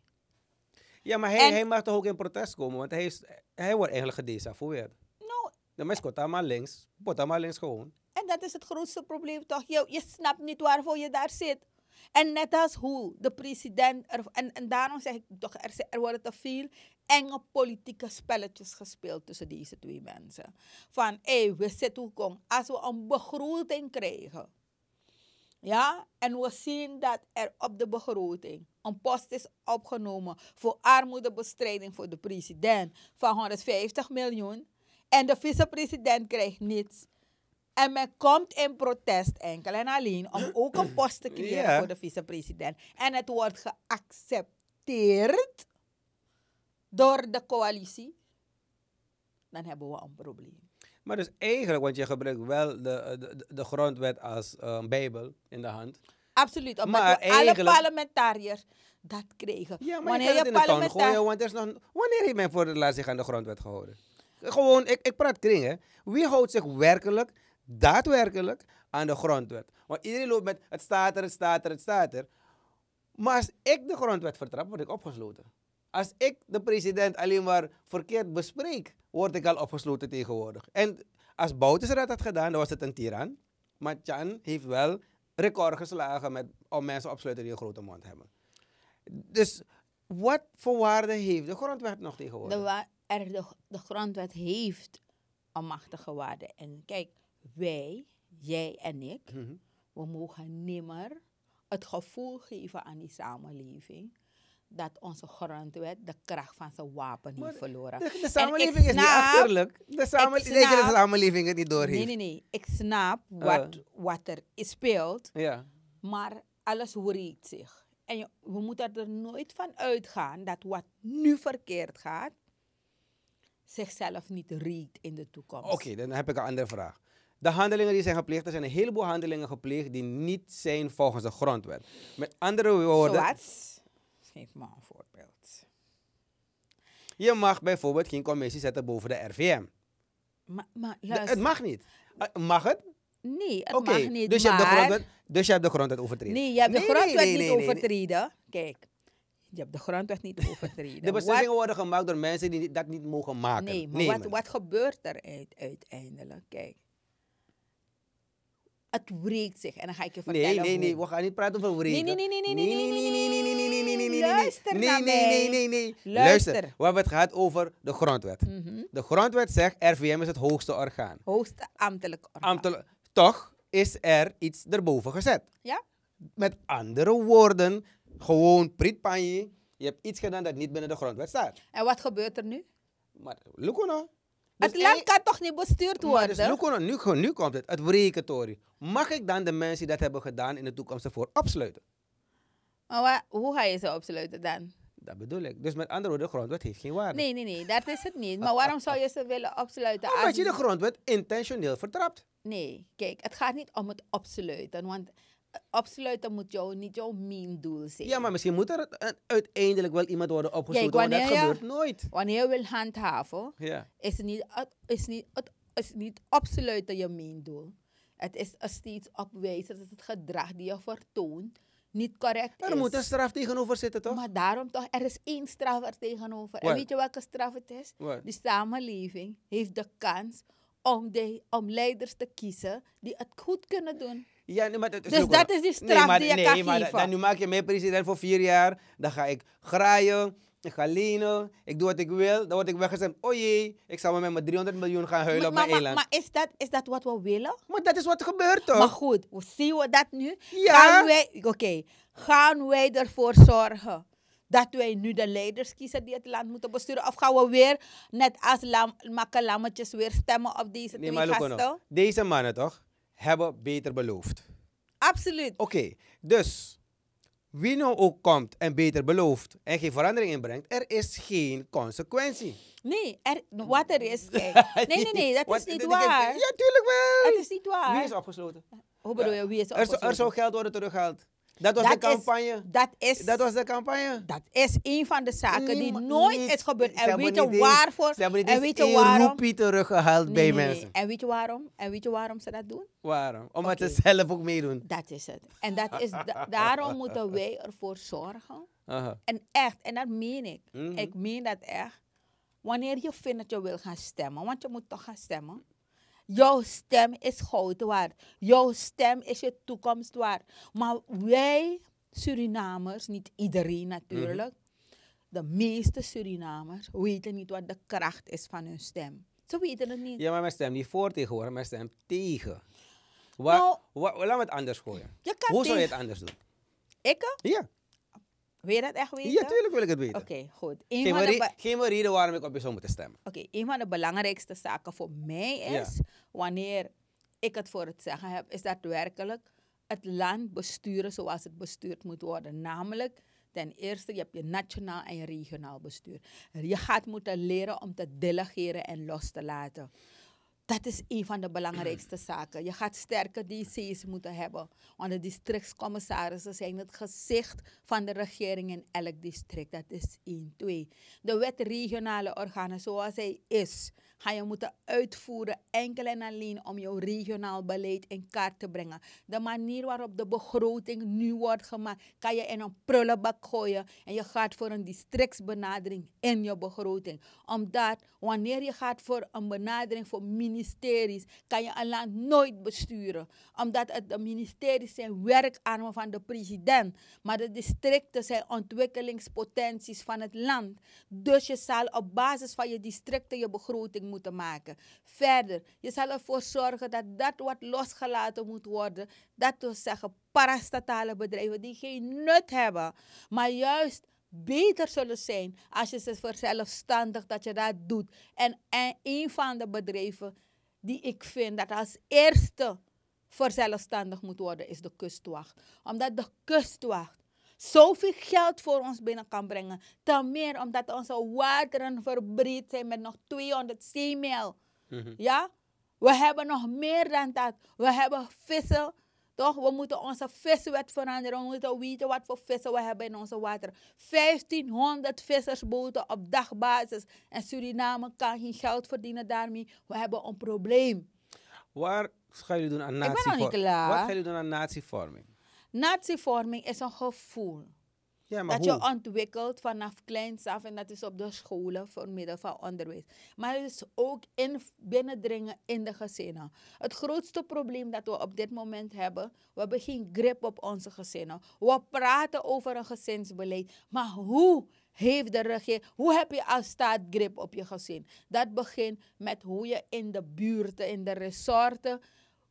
A: Ja, maar hij, hij mag toch ook in protest komen, want hij, hij wordt eigenlijk gedesavoueerd. Nou, is mensen allemaal links, bota maar links gewoon.
B: En dat is het grootste probleem toch? Je, je snapt niet waarvoor je daar zit. En net als hoe de president, er, en, en daarom zeg ik toch, er, er worden te veel enge politieke spelletjes gespeeld tussen deze twee mensen. Van, hé, we zitten kom, als we een begroting krijgen, ja, en we zien dat er op de begroting een post is opgenomen voor armoedebestrijding voor de president van 150 miljoen. En de vicepresident krijgt niets. En men komt in protest enkel en alleen om ook een post te creëren voor de vicepresident. En het wordt geaccepteerd door de coalitie. Dan hebben we een probleem.
A: Maar dus eigenlijk, want je gebruikt wel de, de, de grondwet als uh, bijbel in de hand. Absoluut, omdat maar alle
B: parlementariërs dat kregen. Ja, maar wanneer je, je gooien,
A: want er is nog... Wanneer heeft men voor de laatst zich aan de grondwet gehouden? Gewoon, ik, ik praat kringen. Wie houdt zich werkelijk daadwerkelijk aan de grondwet. Want iedereen loopt met het staat er, het staat er, het staat er. Maar als ik de grondwet vertrap, word ik opgesloten. Als ik de president alleen maar verkeerd bespreek, word ik al opgesloten tegenwoordig. En als Boutisraad had gedaan, dan was het een tiran. Maar Chan heeft wel record geslagen met, om mensen opsluiten die een grote mond hebben. Dus wat voor waarde heeft de grondwet nog tegenwoordig? De,
B: er de, grondwet heeft een machtige waarde. En kijk, wij, jij en ik, mhm. we mogen nimmer het gevoel geven aan die samenleving dat onze grondwet de kracht van zijn wapen niet heeft verloren. De, de samenleving is niet achterlijk. De, samen, snap, de samenleving het niet doorheeft. Nee, nee, nee. Ik snap oh. wat, er speelt, ja. maar alles wreekt zich. En we moeten er nooit van uitgaan dat wat nu verkeerd gaat, zichzelf niet riekt in de toekomst. Oké,
A: dan heb ik een andere vraag. De handelingen die zijn gepleegd, er zijn een heleboel handelingen gepleegd die niet zijn volgens de grondwet. Met andere woorden. Zoals?
B: Geef me een voorbeeld.
A: Je mag bijvoorbeeld geen commissie zetten boven de RVM.
B: Maar, maar Het
A: mag niet. Eh, mag het?
B: Nee, het mag niet. Dus, je hebt de grondwet,
A: dus je hebt de grondwet overtreden? Nee, je hebt de grondwet niet
B: overtreden. Kijk, je hebt de grondwet niet overtreden. <laughs> de beslissingen
A: worden gemaakt door mensen die dat niet mogen maken. Nee, maar wat, wat
B: gebeurt er uit, uiteindelijk? Kijk, het wreekt zich. En dan ga ik je vertellen Nee, nee, nee. We gaan niet praten over wreken. Nee, nee, nee, nee, nee, nee, nee, nee, nee,
A: nee, nee, nee, nee, nee. Luister nee, nee, nee, nee, nee. Luister. We hebben het gehad over de grondwet. De grondwet zegt RVM is het hoogste orgaan. Hoogste ambtelijk orgaan. Toch is er iets erboven gezet. Ja. Met andere woorden, gewoon prietpanje. Je hebt iets gedaan dat niet binnen de grondwet staat.
B: En wat gebeurt er nu?
A: Maar, look nou
B: het dus land kan toch niet bestuurd dus worden? Dus
A: nu, komt, het, het wreketorie. Mag ik dan de mensen die dat hebben gedaan in de toekomst ervoor opsluiten?
B: Maar hoe ga je ze opsluiten dan?
A: Dat bedoel ik. Dus met andere woorden, de grondwet heeft geen waarde. Nee,
B: nee, nee, dat is het niet. Maar waarom zou je ze willen opsluiten? Omdat als... je de
A: grondwet intentioneel vertrapt.
B: Nee, kijk, het gaat niet om het opsluiten. Want absoluut, moet jou niet jouw
A: mindoel doel zijn. Ja, maar misschien moet er uiteindelijk wel iemand worden opgesloten, ja, wanneer, maar dat gebeurt
B: nooit. Wanneer je wil handhaven, ja. is, niet, is, niet, is niet absoluut je main doel. Het is steeds opwijzen dat het gedrag die je vertoont niet correct er is. Er moet een straf tegenover zitten, toch? Maar daarom toch, er is één straf er tegenover. En weet je welke straf het is? What? Die samenleving heeft de kans om, de, om leiders te kiezen die het goed kunnen doen.
A: Ja, maar dat is dus dat is die straf die je nee, kan maar Dan, nu maak je mij president voor vier jaar. Dan ga ik graaien. Ik ga lenen. Ik doe wat ik wil. Dan word ik weggezet. O jee, ik zal met mijn 300 miljoen gaan huilen op mijn eiland. Maar,
B: maar is, dat, is dat wat we willen? Maar dat is wat gebeurt toch? Maar goed, we zien we dat nu? Gaan Oké, gaan wij ervoor zorgen dat wij nu de leiders kiezen die het land moeten besturen? Of gaan we weer, net als lam, makkelammetjes, weer stemmen op deze nee, twee maar gasten?
A: Deze mannen toch? hebben beter beloofd. Absoluut. Oké, dus wie nou ook komt en beter belooft en geen verandering inbrengt, er is geen consequentie.
B: Nee, er, wat er is. <laughs> Nee, nee, nee, dat is niet waar. Ja, tuurlijk wel. Dat is niet waar. Wie is
A: opgesloten? Hoe bedoel je, wie is afgesloten? Er, er zou geld worden teruggehaald. Dat was de campagne.
B: dat, is, dat was de campagne. Dat is een van de zaken die nooit is gebeurd. En je waarvoor. Ze hebben je waarom.
A: teruggehaald bij mensen.
B: En weet je waarom? En weet je waarom ze dat doen?
A: Waarom? Omdat ze zelf ook meedoen. Dat is het.
B: En dat is <laughs> daarom moeten wij ervoor zorgen. En echt, en dat meen ik. Mhm. Ik meen dat echt. Wanneer je vindt dat je wil gaan stemmen, want je moet toch gaan stemmen. Jouw stem is goud waard. Jouw stem is je toekomst waard. Maar wij Surinamers, niet iedereen natuurlijk, mhm. de meeste Surinamers weten niet wat de kracht is van hun stem. Ze weten het niet.
A: Ja, maar mijn stem niet voor tegenwoordig, mijn stem tegen. Wat, nou, wat, laat me het anders gooien. Hoe zou je het anders doen?
B: Ik? Ja. Wil je dat echt weten? Ja, tuurlijk wil
A: ik het weten. Oké, goed. Een geen, geen reden waarom ik op je zou moeten stemmen.
B: Oké, een van de belangrijkste zaken voor mij is, wanneer ik het voor het zeggen heb, is daadwerkelijk het land besturen zoals het bestuurd moet worden. Namelijk, ten eerste, je hebt je nationaal en je regionaal bestuur. Je gaat moeten leren om te delegeren en los te laten dat is een van de belangrijkste <clears throat> zaken. Je gaat sterke DC's moeten hebben. Want de districtscommissarissen zijn het gezicht van de regering in elk district. Dat is één. Twee. De wet regionale organen zoals hij is, ga je moeten uitvoeren enkel en alleen om jouw regionaal beleid in kaart te brengen. De manier waarop de begroting nu wordt gemaakt, kan je in een prullenbak gooien. En je gaat voor een districtsbenadering in je begroting. Omdat wanneer je gaat voor een benadering voor mini ministeries kan je een land nooit besturen. Omdat het de ministeries zijn werkarmen van de president. Maar de districten zijn ontwikkelingspotenties van het land. Dus je zal op basis van je districten je begroting moeten maken. Verder, je zal ervoor zorgen dat dat wat losgelaten moet worden, dat wil zeggen parastatale bedrijven die geen nut hebben, maar juist beter zullen zijn als je ze zelfstandig dat je dat doet. En, en een van de bedrijven die ik vind dat als eerste verzelfstandig moet worden, is de kustwacht. Omdat de kustwacht zoveel geld voor ons binnen kan brengen. Ten meer omdat onze wateren verbreed zijn met nog 200 zeemijl. Mhm. Ja? We hebben nog meer dan dat. We hebben vissen toch? We moeten onze viswet veranderen. We moeten weten wat voor vissen we hebben in onze water. 1500 vissersboten op dagbasis. En Suriname kan geen geld verdienen daarmee. We hebben een probleem.
A: Waar gaan jullie doen aan natievorming? Wat gaan jullie doen aan natievorming?
B: Natievorming is een gevoel dat je ontwikkelt vanaf kleins af en dat is op de scholen voor middel van onderwijs. Maar het is ook in, binnendringen in de gezinnen. Het grootste probleem dat we op dit moment hebben, we hebben geen grip op onze gezinnen. We praten over een gezinsbeleid, maar hoe heeft de regering, hoe heb je als staat grip op je gezin? Dat begint met hoe je in de buurten, in de resorten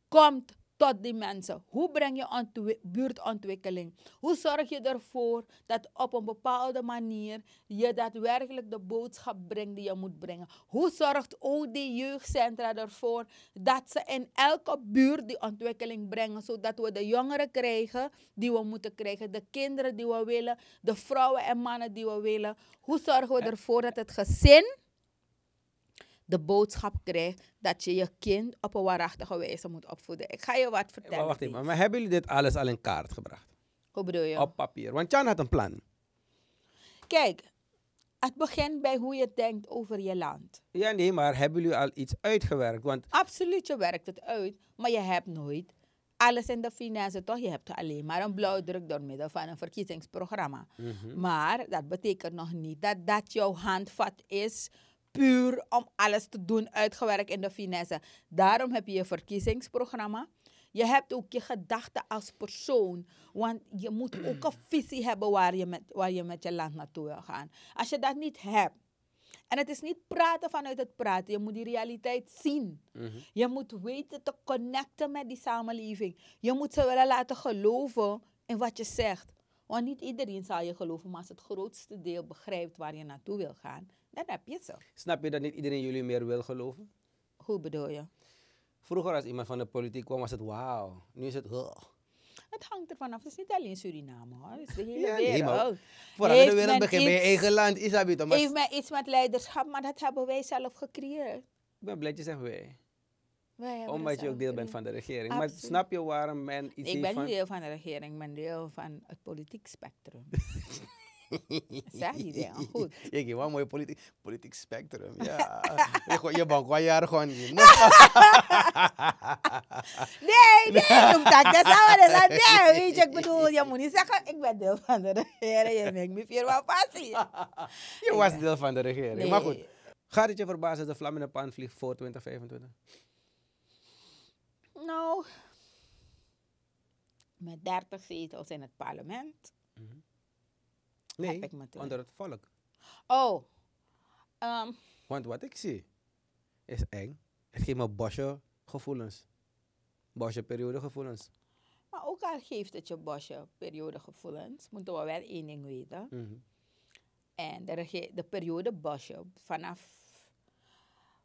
B: komt tot die mensen? Hoe breng je buurtontwikkeling? Hoe zorg je ervoor dat op een bepaalde manier je daadwerkelijk de boodschap brengt die je moet brengen? Hoe zorgt ook die jeugdcentra ervoor dat ze in elke buurt die ontwikkeling brengen, zodat we de jongeren krijgen die we moeten krijgen, de kinderen die we willen, de vrouwen en mannen die we willen? Hoe zorgen we ervoor dat het gezin de boodschap krijgt dat je je kind op een waarachtige wijze moet opvoeden. Ik ga je wat eh, vertellen. Maar wacht
A: even, maar hebben jullie dit alles al in kaart gebracht?
B: Hoe bedoel je? Op
A: papier. Want Jan had een plan.
B: Kijk, het begint bij hoe je denkt over je land.
A: Ja, nee, maar hebben jullie al iets uitgewerkt? Want...
B: Absoluut, je werkt het uit, maar je hebt nooit alles in de financiën, toch? Je hebt alleen maar een blauwdruk door middel van een verkiezingsprogramma. Mhm. Maar dat betekent nog niet dat dat jouw handvat is puur om alles te doen, uitgewerkt in de finesse. Daarom heb je je verkiezingsprogramma. Je hebt ook je gedachten als persoon. Want je moet ook een visie hebben waar je, met, waar je met je land naartoe wil gaan. Als je dat niet hebt. En het is niet praten vanuit het praten. Je moet die realiteit zien. Mhm. Je moet weten te connecten met die samenleving. Je moet ze willen laten geloven in wat je zegt. Want niet iedereen zal je geloven, maar als het grootste deel begrijpt waar je naartoe wil gaan, dat heb je zo.
A: Snap je dat niet iedereen jullie meer wil geloven?
B: Hoe bedoel je?
A: Vroeger als iemand van de politiek kwam was het wauw. Nu is het... Oh.
B: Het hangt ervan af. Het is niet alleen Suriname hoor. Het is de hele ja, wereld. Nee, oh. vooral de wereld begin bij je eigen land. Isabel, maar... Heeft mij iets met leiderschap, maar dat hebben wij zelf gecreëerd.
A: Ik ben blij dat je zegt wij. wij Omdat je ook deel bent van de regering. Maar snap je waarom men iets Ik ben niet van... deel
B: van de regering, ik ben deel van het politiek spectrum. <laughs>
A: Zeg je dat? Goed. Je geeft wel een mooi politiek, spectrum. Ja. je bent gewoon jaar gewoon niet.
B: Nee, nee, noem dat. Dat zou wel ik bedoel, je moet niet zeggen, ik ben deel van de regering. Je maakt me veel wat passie.
A: Je was deel van de regering. Maar goed, gaat het je verbazen dat de vlam in de pan vliegt voor 2025?
B: Nou, met 30 zetels in het parlement.
A: Nee, onder het volk.
B: Oh. Ehm.
A: Want wat ik zie is eng. Het geeft me bosje gevoelens. Bosje periode gevoelens.
B: Maar ook al geeft het je bosje periode gevoelens, moeten we wel één ding weten. Mm En de, de periode bosje vanaf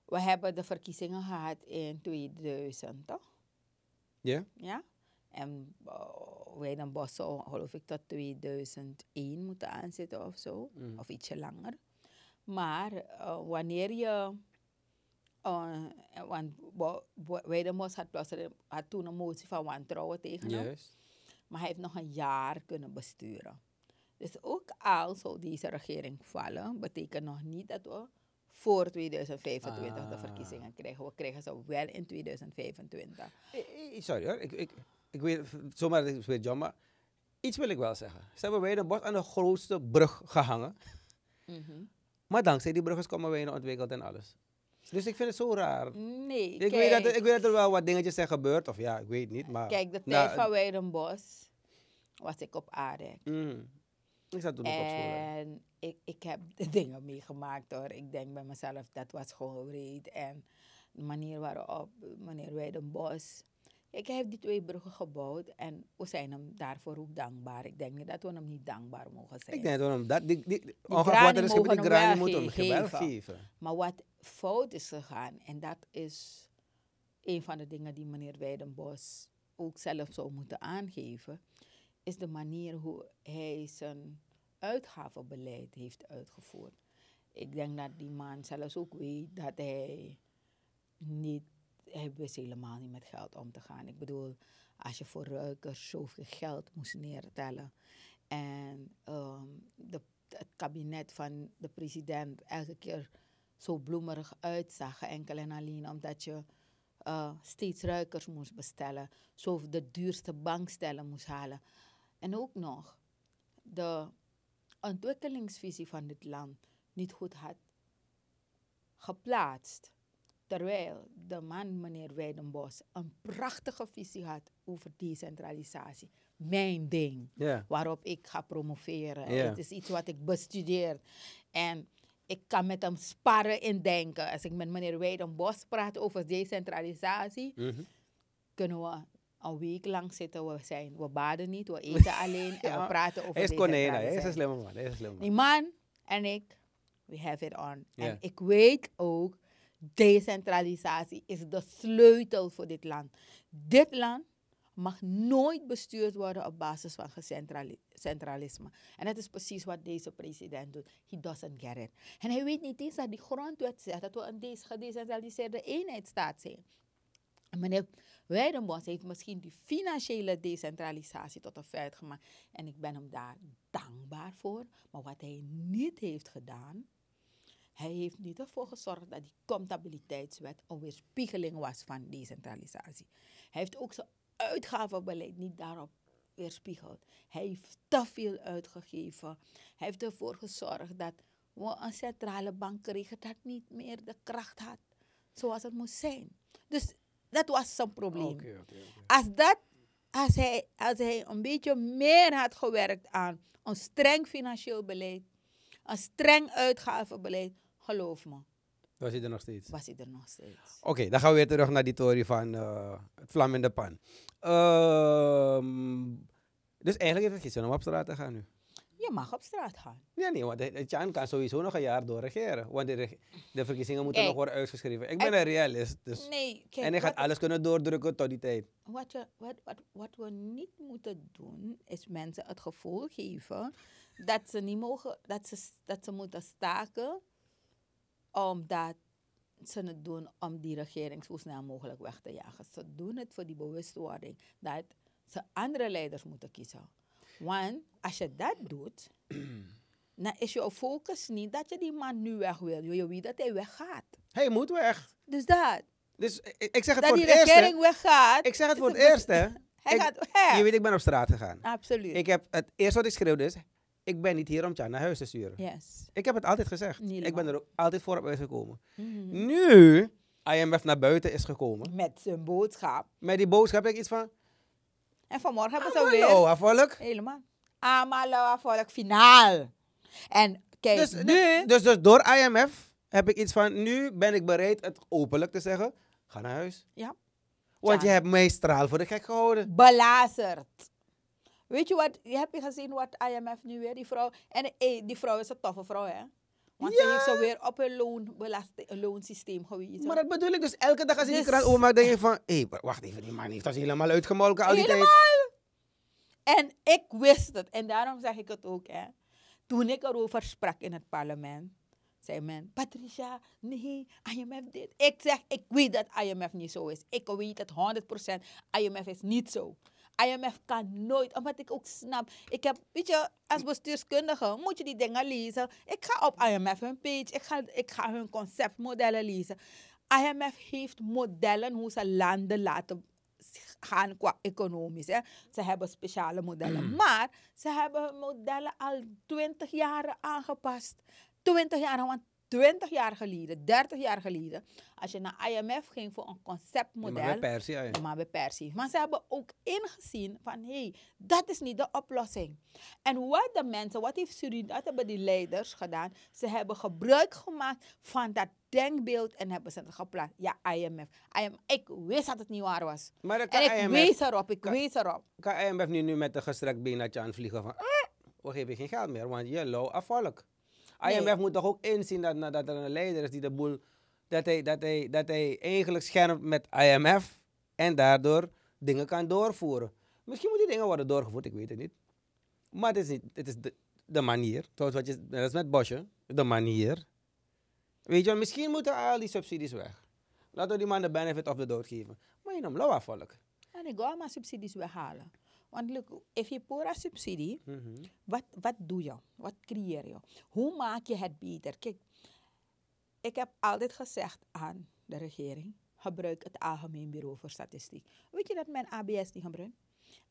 B: we hebben de verkiezingen gehad in 2000, toch? Ja? Ja. En wij eh, dan geloof ik, tot 2001 moeten aanzitten of zo. Mhm. Of ietsje langer. Maar eh, wanneer je. Uh, want had, had toen een motie van wantrouwen tegen hem. Maar hij heeft nog een jaar kunnen besturen. Dus ook al zou deze regering vallen, betekent nog niet dat we voor 2025 de ah. verkiezingen krijgen. We krijgen ze wel in 2025.
A: Sorry hoor, ik, ik, ik weet zomaar, dat is weer jammer. Iets wil ik wel zeggen. Ze hebben wij aan de grootste brug gehangen. Mhm. Maar dankzij die brug is komen wij ontwikkeld en alles. Dus ik vind het zo raar. Nee, ik, weet dat, ik weet dat er wel wat dingetjes zijn gebeurd. Of ja, ik weet niet, maar... Kijk, de tijd van
B: Weidenbos was ik op aarde.
A: Mm. Ik zat toen op school.
B: En ik, ik heb <laughs> de dingen meegemaakt hoor. Ik denk bij mezelf, dat was gewoon reed. En de manier waarop meneer Weidenbos ik heb die twee bruggen gebouwd en we zijn hem daarvoor ook dankbaar. Ik denk niet dat we hem niet dankbaar mogen zijn. Ik denk dat we hem dat, die, die, die wat er is gebeurd, die geven. Maar wat fout is gegaan, en dat is een van de dingen die meneer Weidenbos ook zelf zou moeten aangeven, is de manier hoe hij zijn uitgavenbeleid heeft uitgevoerd. Ik denk dat die man zelfs ook weet dat hij niet hij wist helemaal niet met geld om te gaan. Ik bedoel, als je voor ruikers zoveel geld moest neertellen. En ehm, de, het kabinet van de president elke keer zo bloemerig uitzag. Enkel en alleen omdat je eh, steeds ruikers moest bestellen. zoveel de duurste bankstellen moest halen. En ook nog de ontwikkelingsvisie van dit land niet goed had geplaatst. Terwijl de man, meneer Weidenbos, een prachtige visie had over decentralisatie. Mijn ding, waarop ik ga promoveren. Het is iets wat ik bestudeer. En ik kan met hem sparren in denken. Als ik met meneer Weidenbos praat over decentralisatie, mhm. kunnen we een week lang zitten we zijn. We baden niet, we eten <laughs> alleen en we praten over Hij is een slimme man. Die man en ik, we have it on. En ik weet ook Decentralisatie is de sleutel voor dit land. Dit land mag nooit bestuurd worden op basis van centralisme. En dat is precies wat deze president doet. He doesn't get it. En hij weet niet eens dat die grondwet zegt dat we een gedecentraliseerde eenheidsstaat zijn. meneer Weidenbos heeft misschien die financiële decentralisatie tot een feit gemaakt. En ik ben hem daar dankbaar voor. Maar wat hij niet heeft gedaan, hij heeft niet ervoor gezorgd dat die comptabiliteitswet een weerspiegeling was van decentralisatie. Hij heeft ook zijn uitgavenbeleid niet daarop weerspiegeld. Hij heeft te veel uitgegeven. Hij heeft ervoor gezorgd dat we een centrale bank kregen dat niet meer de kracht had zoals het moest zijn. Dus dat was zijn probleem. Als, dat, als, hij, als hij een beetje meer had gewerkt aan een streng financieel beleid, een streng uitgavenbeleid, Geloof
A: me. Was hij er nog steeds? Was hij er nog steeds. Oké, dan gaan we weer terug naar die theorie van eh, het vlam in de pan. Ehm, dus eigenlijk heeft het geen zin om op straat te gaan nu?
B: Je mag op straat gaan.
A: Ja, nee, want Tjan kan sowieso nog een jaar doorregeren. Want de, de verkiezingen moeten nog worden uitgeschreven. Ik ben een realist. Dus. Nee, en hij gaat alles kunnen doordrukken tot die tijd.
B: Wat, je, wat, wat, wat we niet moeten doen, is mensen het gevoel geven dat ze niet mogen, dat ze, dat ze moeten staken omdat ze het doen om die regering zo snel mogelijk weg te jagen. Ze doen het voor die bewustwording dat ze andere leiders moeten kiezen. Want als je dat doet, <clears throat> dan is jouw focus niet dat je die man nu weg wil. Je weet dat hij weggaat. Hij moet weg. Dus dat. Dus ik zeg het dat voor het eerst. Dat die regering
A: weggaat. Ik zeg het voor het, eerst, hè. <laughs> Hij ik, gaat weg. Je weet, ik ben op straat gegaan. Absoluut. Ik heb, het eerste wat ik schreeuwde is, ik ben niet hier om jou naar huis te sturen. Yes. Ik heb het altijd gezegd. Ik ben er ook altijd voor op uitgekomen. Mm mm-hmm. Nu IMF naar buiten is gekomen.
B: Met zijn boodschap.
A: Met die boodschap heb ik iets van...
B: En vanmorgen hebben ze het alweer. Oh, volk. Helemaal. Amala volk,
A: finaal.
B: En kijk, dus, nu...
A: Dus, dus, door IMF heb ik iets van... Nu ben ik bereid het openlijk te zeggen. Ga naar huis. Ja. Want je hebt mij straal voor de gek gehouden. Belazerd.
B: Weet je wat, je hebt gezien wat IMF nu weer, die vrouw. En hey, die vrouw is een toffe vrouw, hè? Want ze heeft zo weer op een loonbelasting, loonsysteem gewezen. Maar dat
A: bedoel ik dus elke dag als je dus- oma denk je van... Hé, wacht even, die man heeft dat helemaal uitgemolken al die helemaal.
B: tijd. En ik wist het. En daarom zeg ik het ook, hè. Toen ik erover sprak in het parlement, zei men... Patricia, nee, IMF dit. Ik zeg, ik weet dat IMF niet zo is. Ik weet het 100%. IMF is niet zo. IMF kan nooit, omdat ik ook snap. Ik heb, weet je, als bestuurskundige moet je die dingen lezen. Ik ga op IMF hun page, ik ga, ik ga hun conceptmodellen lezen. IMF heeft modellen hoe ze landen laten gaan qua economisch. Ze hebben speciale modellen. Mm. Maar ze hebben hun modellen al twintig jaar aangepast. Twintig jaar, want 20 jaar geleden, 30 jaar geleden, als je naar IMF ging voor een conceptmodel. maar bij Persie. Maar bij Persie. Maar ze hebben ook ingezien van hé, hey, dat is niet de oplossing. En wat de mensen, wat heeft Suriname, dat hebben die leiders gedaan? Ze hebben gebruik gemaakt van dat denkbeeld en hebben ze het geplaatst. Ja, IMF. Ik wist dat het niet waar was. Maar en ik IMF, wees erop, ik kan, wees erop.
A: Kan IMF nu, met een gestrekt been dat je aan het vliegen van... Ah, we geven geen geld meer, want je low afvalk. IMF moet toch ook inzien dat, dat, er een leider is die de boel. Dat hij, dat, hij, dat hij eigenlijk schermt met IMF en daardoor dingen kan doorvoeren. Misschien moeten die dingen worden doorgevoerd, ik weet het niet. Maar het is, niet, het is de, de manier. Zoals wat je, dat is met Bosje, de manier. Weet je, misschien moeten al die subsidies weg. Laten we die man de benefit of de dood geven. Maar je noemt loa volk.
B: En ik ga maar subsidies weghalen. Want look, if je poor een subsidie, mm -hmm. wat, wat doe je? Wat creëer je? Hoe maak je het beter? Kijk, ik heb altijd gezegd aan de regering, gebruik het Algemeen Bureau voor Statistiek. Weet je dat men ABS niet gebruikt?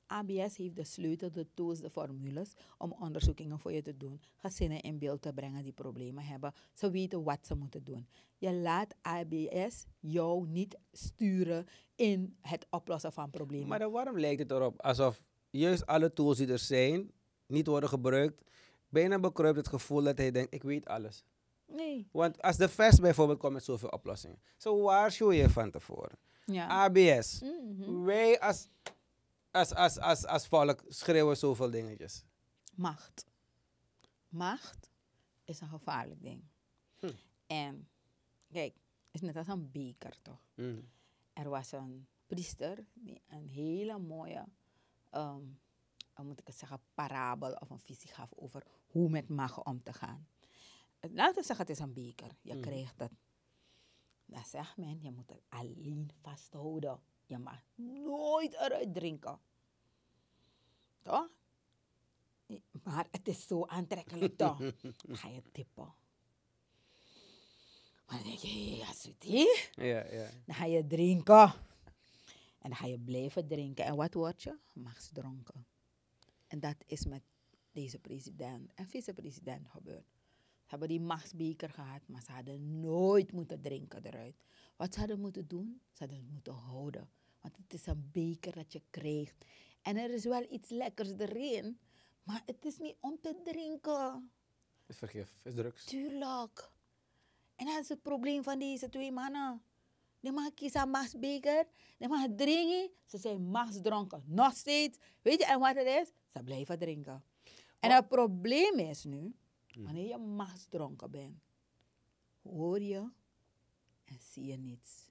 B: ABS heeft de sleutel, de tools, de formules om onderzoekingen voor je te doen. Gezinnen in beeld te brengen die problemen hebben. Ze weten wat ze moeten doen. Je laat ABS jou niet sturen in het oplossen van problemen. Maar
A: waarom lijkt het erop alsof juist alle tools die er zijn, niet worden gebruikt, bijna bekruipt het gevoel dat hij denkt, ik weet alles. Nee. Want als de VES bijvoorbeeld komt met zoveel oplossingen, zo waarschuw je van tevoren. Ja. ABS. Mm mm-hmm. Wij als, als, als, als, als volk schreeuwen zoveel dingetjes.
B: Macht. Macht is een gevaarlijk ding. Hm. En kijk, het is net als een beker toch? Mm. Er was een priester die een hele mooie um, moet ik het zeggen, parabel of een visie gaf over hoe met macht om te gaan. Laten we zeggen, het is een beker. Je mhm. krijgt het. Dan zegt men, je moet het alleen vasthouden. Je mag nooit eruit drinken. Toch? Maar het is zo aantrekkelijk toch? <laughs> Ga je tippen. Maar dan denk je, ja, zoet, Ja, ja. Dan ga je drinken. En dan ga je blijven drinken. En wat word je? Machtsdronken. En dat is met deze president en vicepresident gebeurd. Ze hebben die machtsbeker gehad, maar ze hadden nooit moeten drinken eruit. Wat ze hadden moeten doen, ze hadden het moeten houden. Want het is een beker dat je krijgt. En er is wel iets lekkers erin, maar het is niet om te drinken.
A: Is vergif, is drugs.
B: Tuurlijk. En dat is het probleem van deze twee mannen. De man kiest een machtsbeker. De man drinken. Ze zijn machtsdronken. Nog steeds. Weet je en wat het is? Ze blijven drinken. En het probleem is nu, wanneer je machtsdronken bent, hoor je en zie je niets.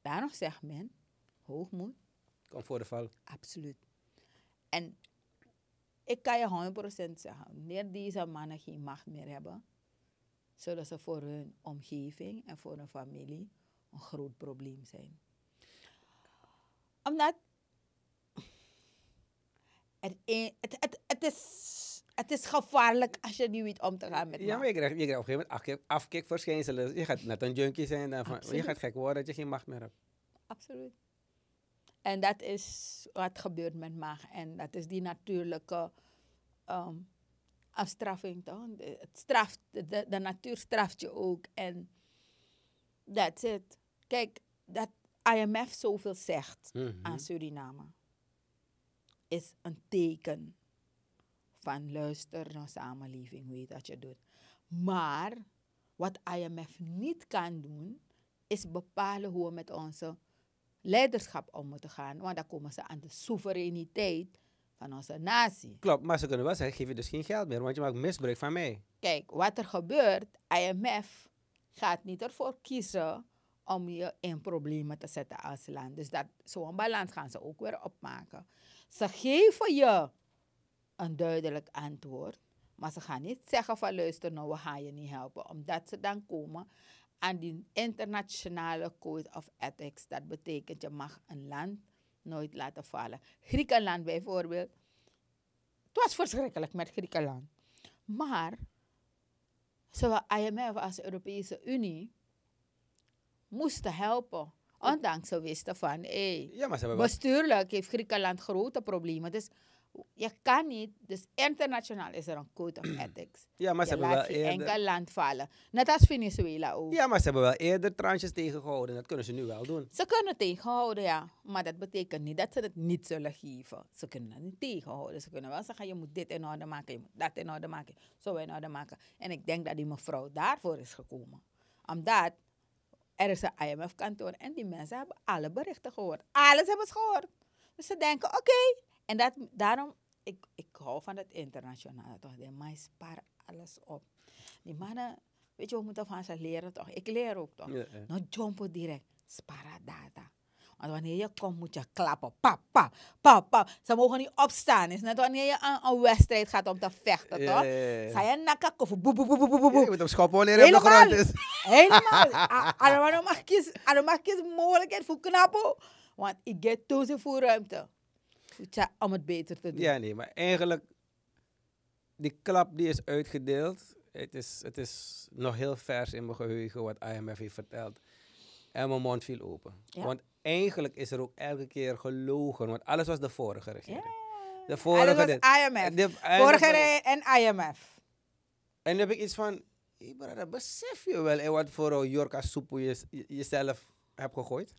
B: Daar nog zegt men, hoogmoed. Komt voor de val. Absoluut. En ik kan je 100% zeggen, wanneer deze mannen geen macht meer hebben, zullen ze voor hun omgeving en voor hun familie een groot probleem zijn. Omdat het, het, het, het, is, het is gevaarlijk als je niet weet om te gaan met Ja, maar je
A: krijgt, je krijgt op een gegeven moment afkikverschijnselen. Je gaat net een junkie zijn. Dan van, je gaat gek worden dat je geen macht meer hebt.
B: Absoluut. En dat is wat gebeurt met maag. En dat is die natuurlijke um, afstraffing. Toch? Het straft, de, natuur straft je ook. En that's it. Kijk, dat IMF zoveel zegt mhm. aan Suriname is een teken van luister naar samenleving, weet dat je doet. Maar wat IMF niet kan doen, is bepalen hoe we met onze leiderschap om moeten gaan. Want dan komen ze aan de soevereiniteit van onze natie.
A: Klopt, maar ze kunnen wel zeggen, geef je dus geen geld meer, want je maakt misbruik van mij.
B: Kijk, wat er gebeurt, IMF gaat niet ervoor kiezen om je in problemen te zetten als land. Dus dat, zo'n balans gaan ze ook weer opmaken. Ze geven je een duidelijk antwoord, maar ze gaan niet zeggen van luister nou, we gaan je niet helpen. Omdat ze dan komen aan die internationale code of ethics. Dat betekent je mag een land nooit laten vallen. Griekenland bijvoorbeeld. Het was verschrikkelijk met Griekenland. Maar zowel IMF als Europese Unie moesten helpen. Ondanks ze wisten van, ja, maar ze hebben bestuurlijk heeft Griekenland grote problemen. Dus je kan niet, dus internationaal is er een code of <clears throat> ethics. Ja, maar ze hebben wel geen eerder... enkel land vallen. Net als Venezuela ook. Ja,
A: maar ze hebben wel eerder tranches tegengehouden. Dat kunnen ze nu wel doen.
B: Ze kunnen tegenhouden, ja. Maar dat betekent niet dat ze het niet zullen geven. Ze kunnen het niet tegenhouden. Ze kunnen wel zeggen, je moet dit in orde maken, je moet dat in orde maken, zo in orde maken. En ik denk dat die mevrouw daarvoor is gekomen. Omdat er is een IMF-kantoor en die mensen hebben alle berichten gehoord. Alles hebben ze gehoord. Dus ze denken, oké. En dat, daarom, ik, ik hou van het internationale toch. De mij sparen alles op. Die mannen, weet je, we moeten van ze leren toch. Ik leer ook toch. Nou, jumpen direct. Spara data. Want wanneer je komt, moet je klappen. Pap, pap, pap, pap. Ze mogen niet opstaan. is net wanneer je aan een wedstrijd gaat om te vechten, toch? zijn je nakken
A: koffie. Boe, boe, boe, boe, boe, boe. Je moet hem schoppen wanneer hij op de grond is.
B: Helemaal. <laughs> Dan mag je mogelijkheid voor knappen. Want ik get toezicht voor ruimte. Om het beter te doen. Ja,
A: nee, maar eigenlijk... Die klap die is uitgedeeld het is, het is nog heel vers in mijn geheugen wat IMF heeft verteld. En mijn mond viel open. Ja. Want eigenlijk is er ook elke keer gelogen, want alles was de vorige regering. De vorige was IMF. De, eh, vorige
B: en IMF.
A: En dan heb ik iets van, brother, besef je wel in eh, wat voor eh, Jorka soep je jezelf hebt gegooid?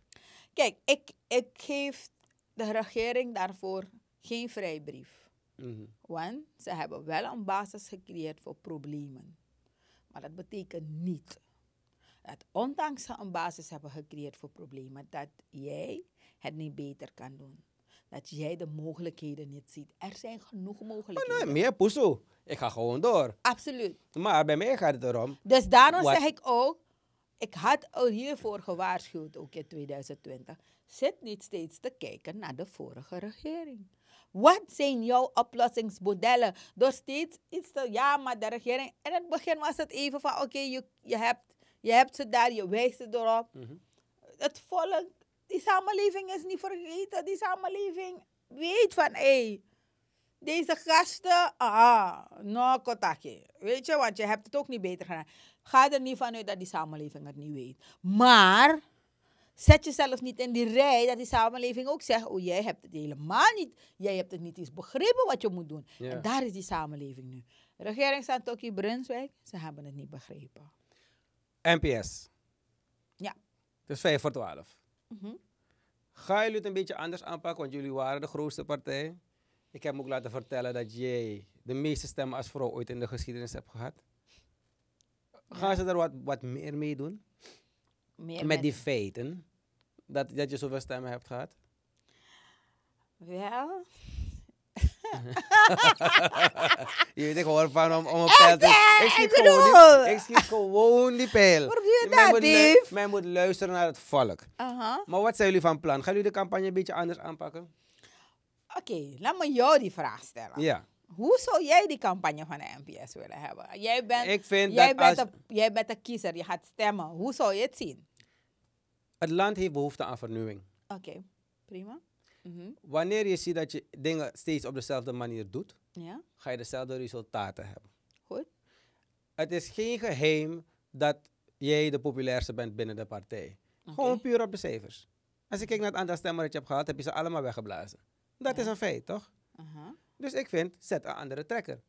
B: Kijk, ik, ik geef de regering daarvoor geen vrijbrief. Mm Want ze hebben wel een basis gecreëerd voor problemen. Maar dat betekent niet dat ondanks ze een basis hebben gecreëerd voor problemen, dat jij het niet beter kan doen. Dat jij de mogelijkheden niet ziet. Er zijn genoeg mogelijkheden.
A: nee, meer poesel. Ik ga gewoon door. Absoluut. Maar bij mij gaat het erom. Dus daarom zeg ik
B: ook, ik had al hiervoor gewaarschuwd, ook in 2020. Zit niet steeds te kijken naar de vorige regering. Wat zijn jouw oplossingsmodellen? Door steeds iets te, ja, maar de regering. in het begin was het even van, oké, je, je hebt je hebt ze daar, je wijst het erop. Mm Het volk, die samenleving is niet vergeten. Die samenleving weet van, hé, hey, deze gasten, ah, no kotakje. Weet je, want je hebt het ook niet beter gedaan. Ga er niet vanuit dat die samenleving het niet weet. Maar zet jezelf niet in die rij dat die samenleving ook zegt: Oh, jij hebt het helemaal niet. Jij hebt het niet eens begrepen wat je moet doen. En daar is die samenleving nu. regering staat ook in Brunswijk, ze hebben het niet begrepen.
A: NPS. Ja. Dus 5 voor 12. Mm Ga jullie het een beetje anders aanpakken, want jullie waren de grootste partij. Ik heb me ook laten vertellen dat jij de meeste stemmen als vrouw ooit in de geschiedenis hebt gehad. Gaan ze daar wat, wat meer mee doen? Meer met, met, die feiten? Dat, dat je zoveel stemmen hebt gehad?
B: Wel,
A: je weet ik hoor van om, om een pijl te... Ik schiet, ik gewoon, die, ik schiet gewoon die pijl. men dat, moet Men moet luisteren naar het volk. Uh Maar wat zijn jullie van plan? Gaan jullie de campagne een beetje anders aanpakken?
B: Oké, laat me jou die vraag stellen. Ja. Hoe zou jij die campagne van de NPS willen hebben? Jij bent, ik vind jij dat bent een, jij bent een kiezer, je gaat stemmen. Hoe
A: zou je het zien? Het land heeft behoefte aan vernieuwing.
B: Oké, prima. Mhm.
A: Wanneer je ziet dat je dingen steeds op dezelfde manier doet, ja. ga je dezelfde resultaten hebben. Goed. Het is geen geheim dat jij de populairste bent binnen de partij. Gewoon puur op de cijfers. Als ik kijk naar het aantal stemmen dat je hebt gehad, heb je ze allemaal weggeblazen. Dat is een feit, toch? Uh Dus ik vind, zet een andere trekker.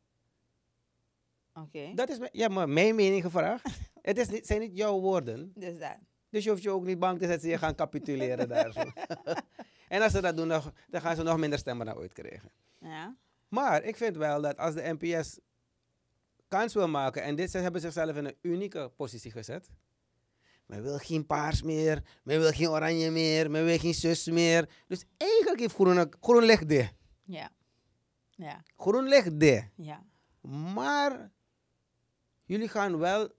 B: Oké. Dat is
A: ja, maar mijn mening gevraagd. <laughs> het is niet, zijn niet jouw woorden. Dus dat. Dus je hoeft je ook niet bang te zetten dat je gaan capituleren <laughs> daarvoor. En als ze dat doen, dan gaan ze nog minder stemmen dan ooit krijgen. Ja. Maar ik vind wel dat als de NPS kans wil maken, en dit, ze hebben zichzelf in een unieke positie gezet. Men wil geen paars meer, men wil geen oranje meer, men wil geen zus meer. Dus eigenlijk heeft groen, groen licht dit. Ja. ja. Groen licht dit. Ja. Maar jullie gaan wel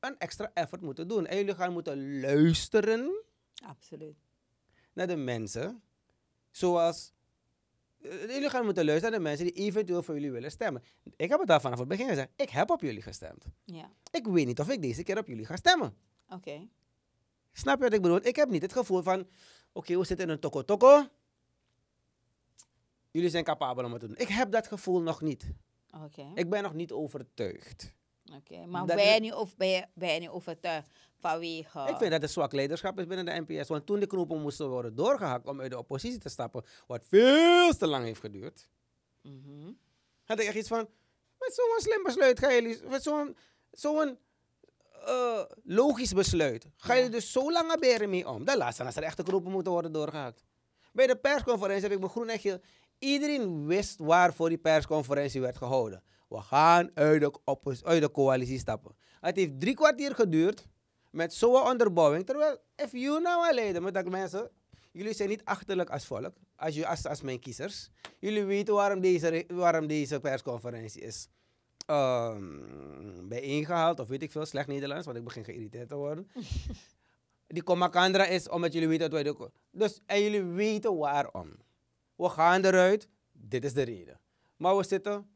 A: een extra effort moeten doen. En jullie gaan moeten luisteren. Absoluut. Naar de mensen Zoals, eh, jullie gaan moeten luisteren naar de mensen die eventueel voor jullie willen stemmen. Ik heb het daar vanaf het begin gezegd. Ik heb op jullie gestemd. Ja. Ik weet niet of ik deze keer op jullie ga stemmen. Oké. Snap je wat ik bedoel? Ik heb niet het gevoel van, oké, we zitten in een toko-toko. Jullie zijn capabel om het te doen. Ik heb dat gevoel nog niet. Oké. Ik ben nog niet overtuigd. Oké, maar ben je,
B: niet of, ben, je, ben je overtuigd eh, vanwege... Eh, ik vind
A: dat het zwak leiderschap is binnen de NPS. Want toen de knopen moesten worden doorgehakt om uit de oppositie te stappen, wat veel te lang heeft geduurd, mhm. had ik echt iets van, met zo'n slim besluit gaan jullie, met zo'n zo'n eh, logisch besluit, ga je dus zo lang beren mee om. Dan laatste, als er echte knopen moeten worden doorgehakt. Bij de persconferentie heb ik mijn groen iedereen wist waarvoor die persconferentie werd gehouden. We gaan uit de, op, de coalitie stappen. Het heeft drie kwartier geduurd met zo'n onderbouwing. Terwijl, if you nou alleen, met dat mensen, jullie zijn niet achterlijk als volk, als, als, als mijn kiezers. Jullie weten waarom deze, waarom deze persconferentie is um, bijeengehaald, of weet ik veel, slecht Nederlands, want ik begin geïrriteerd te worden. <laughs> Die Komakandra is omdat jullie weten dat wij doen. Dus, en jullie weten waarom. We gaan eruit, dit is de reden. Maar we zitten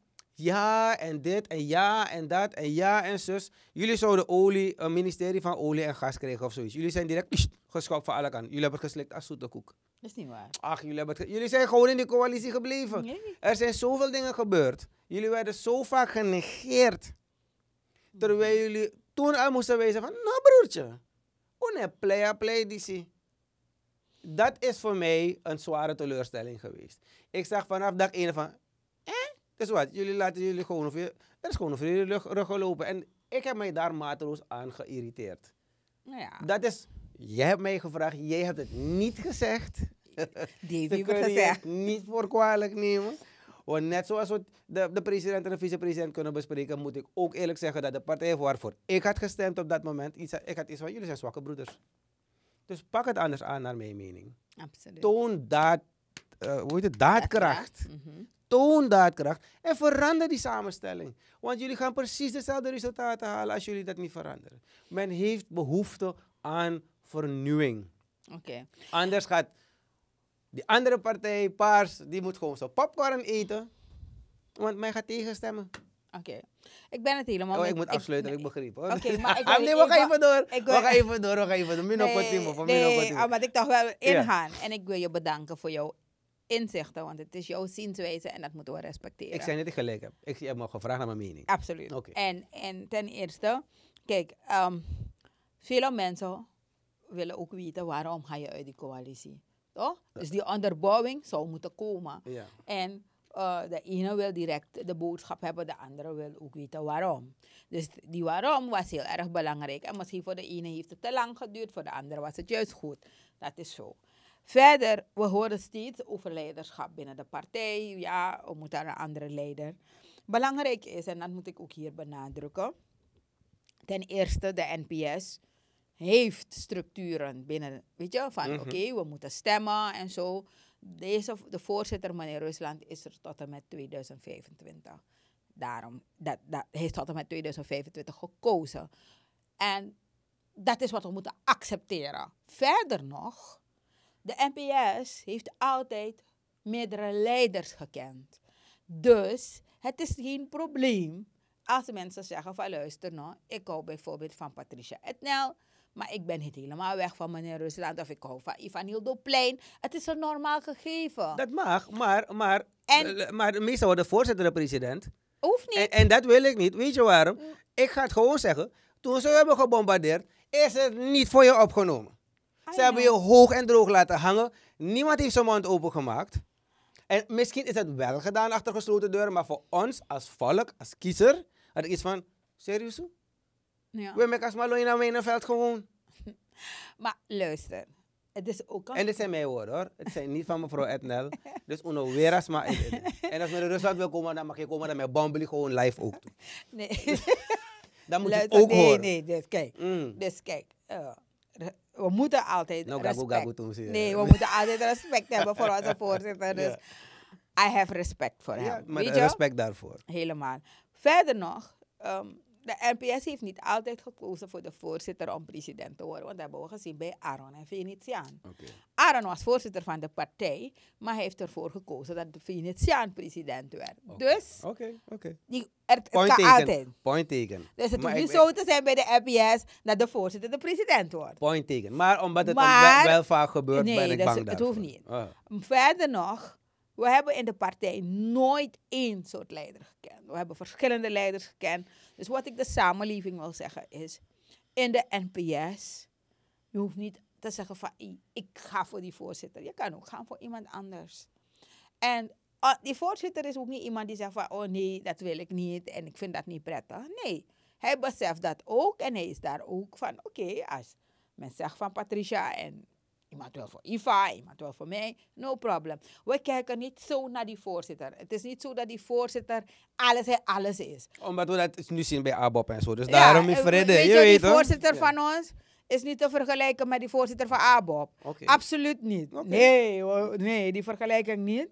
A: ja en dit en ja en dat en ja en zus. Jullie zouden olie, een eh, ministerie van olie en gas krijgen of zoiets. Jullie zijn direct geschokt geschopt van alle kanten. Jullie hebben het geslikt als zoete koek. Dat is niet waar. Ach, jullie, hebben jullie zijn gewoon in die coalitie gebleven. Er zijn zoveel dingen gebeurd. Jullie werden zo vaak genegeerd. Terwijl jullie toen al moesten wezen van, nou broertje, one playa play DC. Dat is voor mij een zware teleurstelling geweest. Ik zag vanaf dag één van, dus wat, jullie laten jullie gewoon over er is gewoon over jullie rug, rug lopen. En ik heb mij daar mateloos aan geïrriteerd. Nou ja. Dat is, jij hebt mij gevraagd, jij hebt het niet gezegd. <laughs> Die heeft je niet voor kwalijk nemen. Want net zoals we de, de president en de vicepresident kunnen bespreken, moet ik ook eerlijk zeggen dat de partij waarvoor ik had gestemd op dat moment, iets, ik had iets van jullie zijn zwakke broeders. Dus pak het anders aan naar mijn mening. Absoluut. Toon daad, uh, hoe heet het, daadkracht. Mhm toon daadkracht en verander die samenstelling. Want jullie gaan precies dezelfde resultaten halen als jullie dat niet veranderen. Men heeft behoefte aan vernieuwing. Oké. Anders gaat die andere partij, paars, die moet gewoon zo popcorn eten. Want men gaat tegenstemmen. Oké.
B: Ik ben het helemaal... Oh, ik moet afsluiten, ik, nee. ik Oké, maar ik... <laughs> Ah, nee, we gaan even door. Ik wil... We gaan even
A: door, we gaan even door. Mino nee, van nee, ah, maar ik toch wel ingaan.
B: En ik wil je bedanken voor jouw inzichten, want het is jouw zienswijze en dat moeten we respecteren. Ik zei
A: net ik gelijk heb. Ik heb me gevraagd naar mijn mening. Absoluut. Oké. En,
B: en ten eerste, kijk, ehm, veel mensen willen ook weten waarom ga je uit die coalitie. Toch? Dus die onderbouwing zou moeten komen. Ja. En eh, de ene wil direct de boodschap hebben, de andere wil ook weten waarom. Dus die waarom was heel erg belangrijk. En misschien voor de ene heeft het te lang geduurd, voor de andere was het juist goed. Dat is zo. Verder, we horen steeds over leiderschap binnen de partij. Ja, we moeten een andere leider. Belangrijk is, en dat moet ik ook hier benadrukken. Ten eerste, de NPS heeft structuren binnen, weet je, van mhm. oké, we moeten stemmen en zo. Deze, de voorzitter, meneer Rusland, is er tot en met 2025. Daarom, dat, dat heeft tot en met 2025 gekozen. En dat is wat we moeten accepteren. Verder nog, de NPS heeft altijd meerdere leiders gekend. Dus het is geen probleem als mensen zeggen van luister nou, ik hou bijvoorbeeld van Patricia Etnel, maar ik ben niet helemaal weg van meneer Rusland of ik hou van Ivan Hildoplein. Het is een normaal gegeven.
A: Dat mag, maar, maar, eh, maar meestal wordt de voorzitter de president. Hoeft niet. En, en, dat wil ik niet. Weet je waarom? Mm. Ik ga het gewoon zeggen. Toen ze hebben gebombardeerd, is het niet voor je opgenomen. Ze hebben je hoog en droog laten hangen. Niemand heeft zijn mond opengemaakt. En misschien is het wel gedaan achter gesloten deuren, maar voor ons als volk, als kiezer, had ik iets van, serieus? Ja. We maken maar in veld gewoon. <laughs>
B: maar luister, het is ook En dit zijn
A: mijn woorden hoor, het zijn niet van mevrouw Etnel. dus uno weeras maar... <laughs> En als men de Rusland wil komen, dan mag je komen, dan met Bambly gewoon live ook doen. <laughs>
B: Nee. dan moet je ook nee, horen. Nee, nee, dus kijk. Mm. Dus kijk, eh, we moeten altijd nou, respect... nee, we moeten altijd respect hebben voor onze <laughs> voorzitter. Dus I have respect for him Maar respect daarvoor. Helemaal. Verder nog, ehm, de NPS heeft niet altijd gekozen voor de voorzitter om president te worden. Want dat hebben we gezien bij Aaron en Venetiaan. Okay. Aaron was voorzitter van de partij, maar hij heeft ervoor gekozen dat de Venetiaan president werd. Dus, oké, het, Point kan altijd.
A: Point taken. Dus het hoeft niet zo
B: te zijn bij de NPS dat de voorzitter de president wordt.
A: Point taken. Maar omdat het wel, vaak gebeurt, nee, ben ik bang dat het hoeft niet. Ah.
B: Verder nog we hebben in de partij nooit één soort leider gekend. We hebben verschillende leiders gekend. Dus wat ik de samenleving wil zeggen is, in de NPS, je hoeft niet te zeggen van ik ga voor die voorzitter. Je kan ook gaan voor iemand anders. En die voorzitter is ook niet iemand die zegt van oh nee, dat wil ik niet en ik vind dat niet prettig. Nee, hij beseft dat ook en hij is daar ook van oké, als men zegt van Patricia en Iemand wel voor Iva, iemand wel voor mij. No problem. We kijken niet zo naar die voorzitter. Het is niet zo dat die voorzitter alles, alles is.
A: Omdat we dat nu zien bij ABOP en zo. Dus daarom in eh, vrede. Weet je, die voorzitter van
B: ons is niet te vergelijken met die voorzitter van ABOP. Absoluut niet. Nee, nee, die vergelijking niet.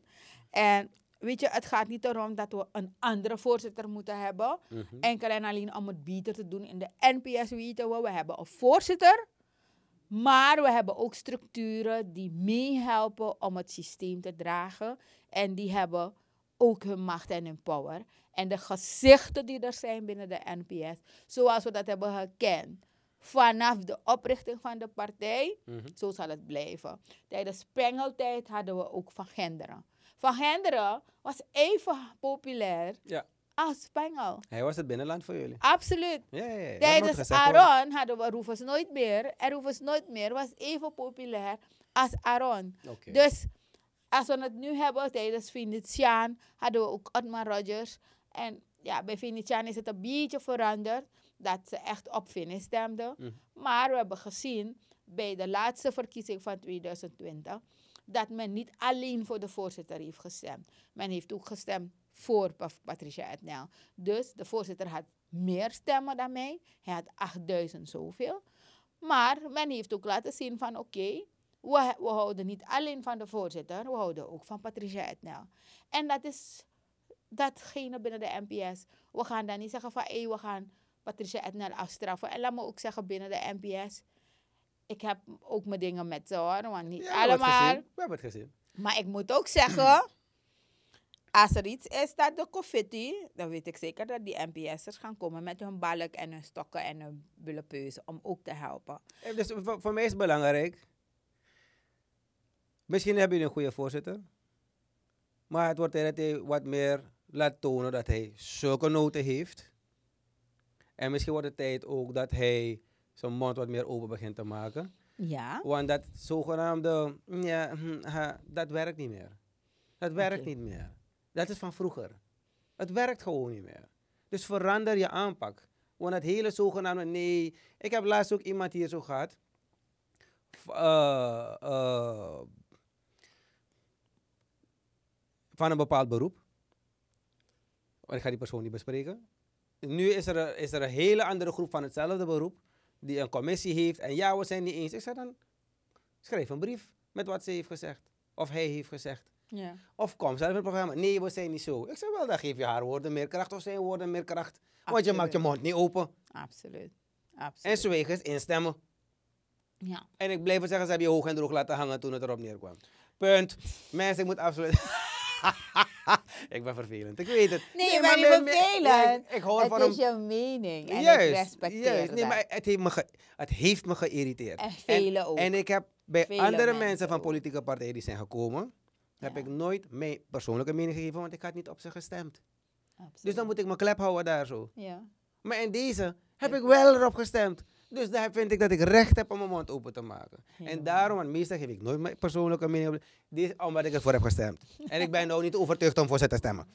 B: En weet je, het gaat niet erom dat we een andere voorzitter moeten hebben. Mhm. Enkel en alleen om het beter te doen. In de NPS weten we, we hebben een voorzitter maar we hebben ook structuren die meehelpen om het systeem te dragen. En die hebben ook hun macht en hun power. En de gezichten die er zijn binnen de NPS, zoals we dat hebben gekend. Vanaf de oprichting van de partij, mhm. zo zal het blijven. Tijdens Spengeltijd hadden we ook Van Genderen. Van Genderen was even populair ja. Ah, Spengel.
A: Hij was het binnenland voor jullie.
B: Absoluut. Ja,
A: ja, ja. Tijdens Aaron
B: hadden we Rufus nooit meer. En Rufus nooit meer was even populair als Aaron. Dus als we het nu hebben tijdens Venetiaan, hadden we ook Otmar Rogers. En ja, bij Venetiaan is het een beetje veranderd. Dat ze echt op Venus stemden. Mhm. Maar we hebben gezien bij de laatste verkiezing van 2020 dat men niet alleen voor de voorzitter heeft gestemd. Men heeft ook gestemd voor Patricia Etnel. Nou. Dus de voorzitter had meer stemmen dan mij. Hij had 8000 zoveel. Maar men heeft ook laten zien van oké, we, we, houden niet alleen van de voorzitter, we houden ook van Patricia Etnel. Nou. En dat is datgene binnen de NPS. We gaan dan niet zeggen van hé, we gaan Patricia Etnel nou afstraffen. En laat me ook zeggen binnen de NPS, ik heb ook mijn dingen met ze hoor, want niet allemaal. We hebben het gezien. Maar ik moet ook zeggen... Als er iets is dat de confetti, dan weet ik zeker dat die NPS'ers gaan komen met hun balk en hun stokken en hun bullepeuzen om ook te helpen.
A: Eh, dus voor, mij is het belangrijk. Misschien hebben je een goede voorzitter. Maar het wordt tijd dat hij wat meer laat tonen dat hij zulke noten heeft. En misschien wordt het tijd ook dat hij zijn mond wat meer open begint te maken. Ja. Want dat zogenaamde, ja, hm, dat werkt niet meer. Dat werkt niet meer. Dat is van vroeger. Het werkt gewoon niet meer. Dus verander je aanpak. Want het hele zogenaamde nee. Ik heb laatst ook iemand hier zo gehad. Eh, eh, van een bepaald beroep. Maar ik ga die persoon niet bespreken. Nu is er, is er een hele andere groep van hetzelfde beroep. Die een commissie heeft. En ja, we zijn niet eens. Ik zeg dan, schrijf een brief met wat ze heeft gezegd. Of hij heeft gezegd. Ja. Of kom zelf in het programma. Nee, we zijn niet zo. Ik zeg wel, dan geef je haar woorden meer kracht of zijn woorden meer kracht. Want je maakt je mond niet open. Absoluut. Absoluut. En is instemmen. Ja. En ik blijf zeggen, ze hebben je hoog en droog laten hangen toen het erop neerkwam. Punt. Mensen, ik moet absoluut <laughs> ik ben vervelend. Ik weet het. Nee, nee maar niet vervelend. ik, ik hoor het is
B: jouw je mening en juist, ik respecteer juist. Nee, maar
A: het heeft me, het heeft me geïrriteerd. En velen ook. En ik heb bij andere mensen van politieke partijen die zijn gekomen heb ik nooit mijn persoonlijke mening gegeven, want ik had niet op ze gestemd. Absoluut. Dus dan moet ik mijn klep houden daar zo. Ja. Maar in deze heb ik wel erop gestemd. Dus daar vind ik dat ik recht heb om mijn mond open te maken. En daarom, want meestal geef ik nooit mijn persoonlijke mening op. Dit omdat ik ervoor heb gestemd. en ik ben nou niet overtuigd om voor ze te stemmen.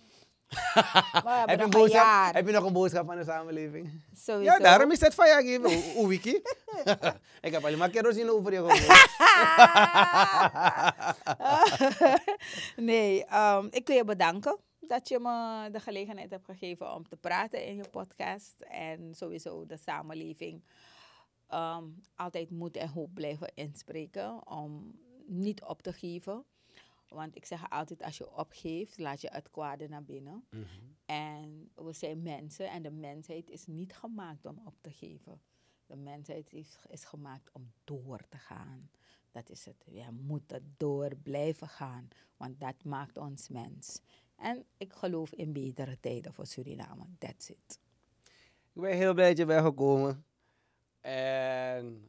A: <laughs> heb, je boodschap, nog een boodschap van de samenleving? Sowieso. Ja, daarom is het van jou gegeven, Wiki. <laughs> ik heb alleen maar kerosine over je <laughs>
B: nee, ehm, ik wil je bedanken dat je me de gelegenheid hebt gegeven om te praten in je podcast. En sowieso de samenleving ehm, altijd moed en hoop blijven inspreken om niet op te geven. Want ik zeg altijd, als je opgeeft, laat je het kwade naar binnen. Mhm. En we zijn mensen en de mensheid is niet gemaakt om op te geven. De mensheid is, is gemaakt om door te gaan. Dat is het. We moeten door blijven gaan, want dat maakt ons mens. En ik geloof in betere tijden voor Suriname. That's
A: it. Ik ben heel blij dat je bent gekomen. En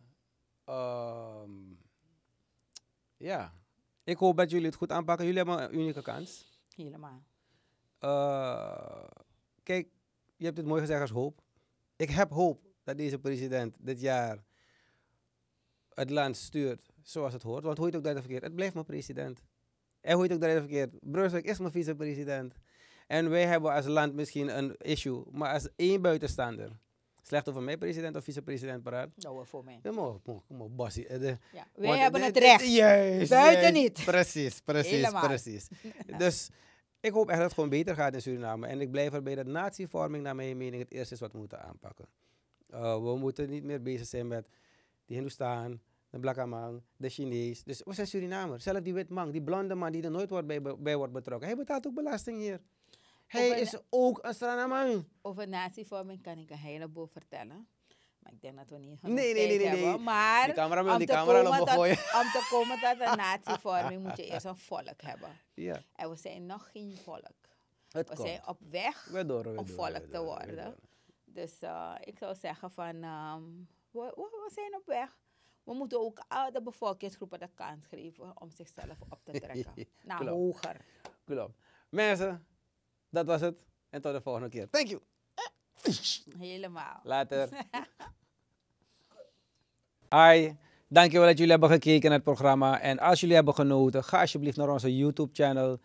A: ehm, ja ik hoop dat jullie het goed aanpakken. Jullie hebben een unieke kans. Helemaal. Eh, kijk, je hebt het mooi gezegd als hoop. Ik heb hoop dat deze president dit jaar het land stuurt zoals het hoort. Want hoe het ook dat verkeerd, het blijft mijn president. En hoe het ook dat verkeerd, Brussel is mijn vicepresident. En wij hebben als land misschien een issue, maar als één buitenstaander slecht over mij president of vicepresident praat. Nou, voor mij. Ja, maar, maar, maar bossie. Eh, ja, wij hebben het recht. Juist. Buiten niet. Precies, precies, precies. <laughs> dus ik hoop echt dat het gewoon beter gaat in Suriname. En ik blijf erbij dat natievorming, naar mijn mening, het eerste is wat we moeten aanpakken. Eh, we moeten niet meer bezig zijn met die Hindoestaan, de Black man, de Chinees. Dus we zijn Surinamer. Zelfs die wit man, die blonde man die er nooit wordt bij, bij wordt betrokken. Hij betaalt ook belasting hier. Hij is ook een Surinamami.
B: Over natievorming kan ik een heleboel vertellen. Maar ik denk dat we niet nee, nee, nee, nee, Nee. Maar die camera om, die te camera komen dat, om te komen tot een natievorming <laughs> moet je eerst een volk hebben. Ja. En we zijn nog geen volk. Het we zijn op weg om volk te worden. dus eh, ik zou zeggen van, ehm, we, zijn op weg. We moeten ook alle bevolkingsgroepen de kans geven om zichzelf op te trekken. <laughs> Naar hoger.
A: Klopt. Mensen, dat was het. En tot de volgende keer. Thank
B: you. <laughs> Helemaal. Later.
A: <laughs> Hi. Dankjewel dat jullie hebben gekeken naar het programma. En als jullie hebben genoten, ga alsjeblieft naar onze YouTube-channel.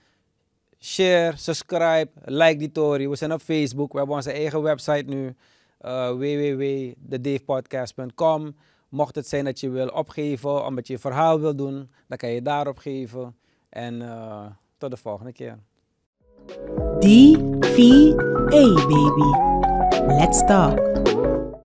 A: Share, subscribe, like die story. We zijn op Facebook. We hebben onze eigen website nu. Uh, Mocht het zijn dat je wil opgeven, omdat je je verhaal wil doen, dan kan je daarop geven. En eh, tot de volgende keer.
B: DVA, baby. Let's talk.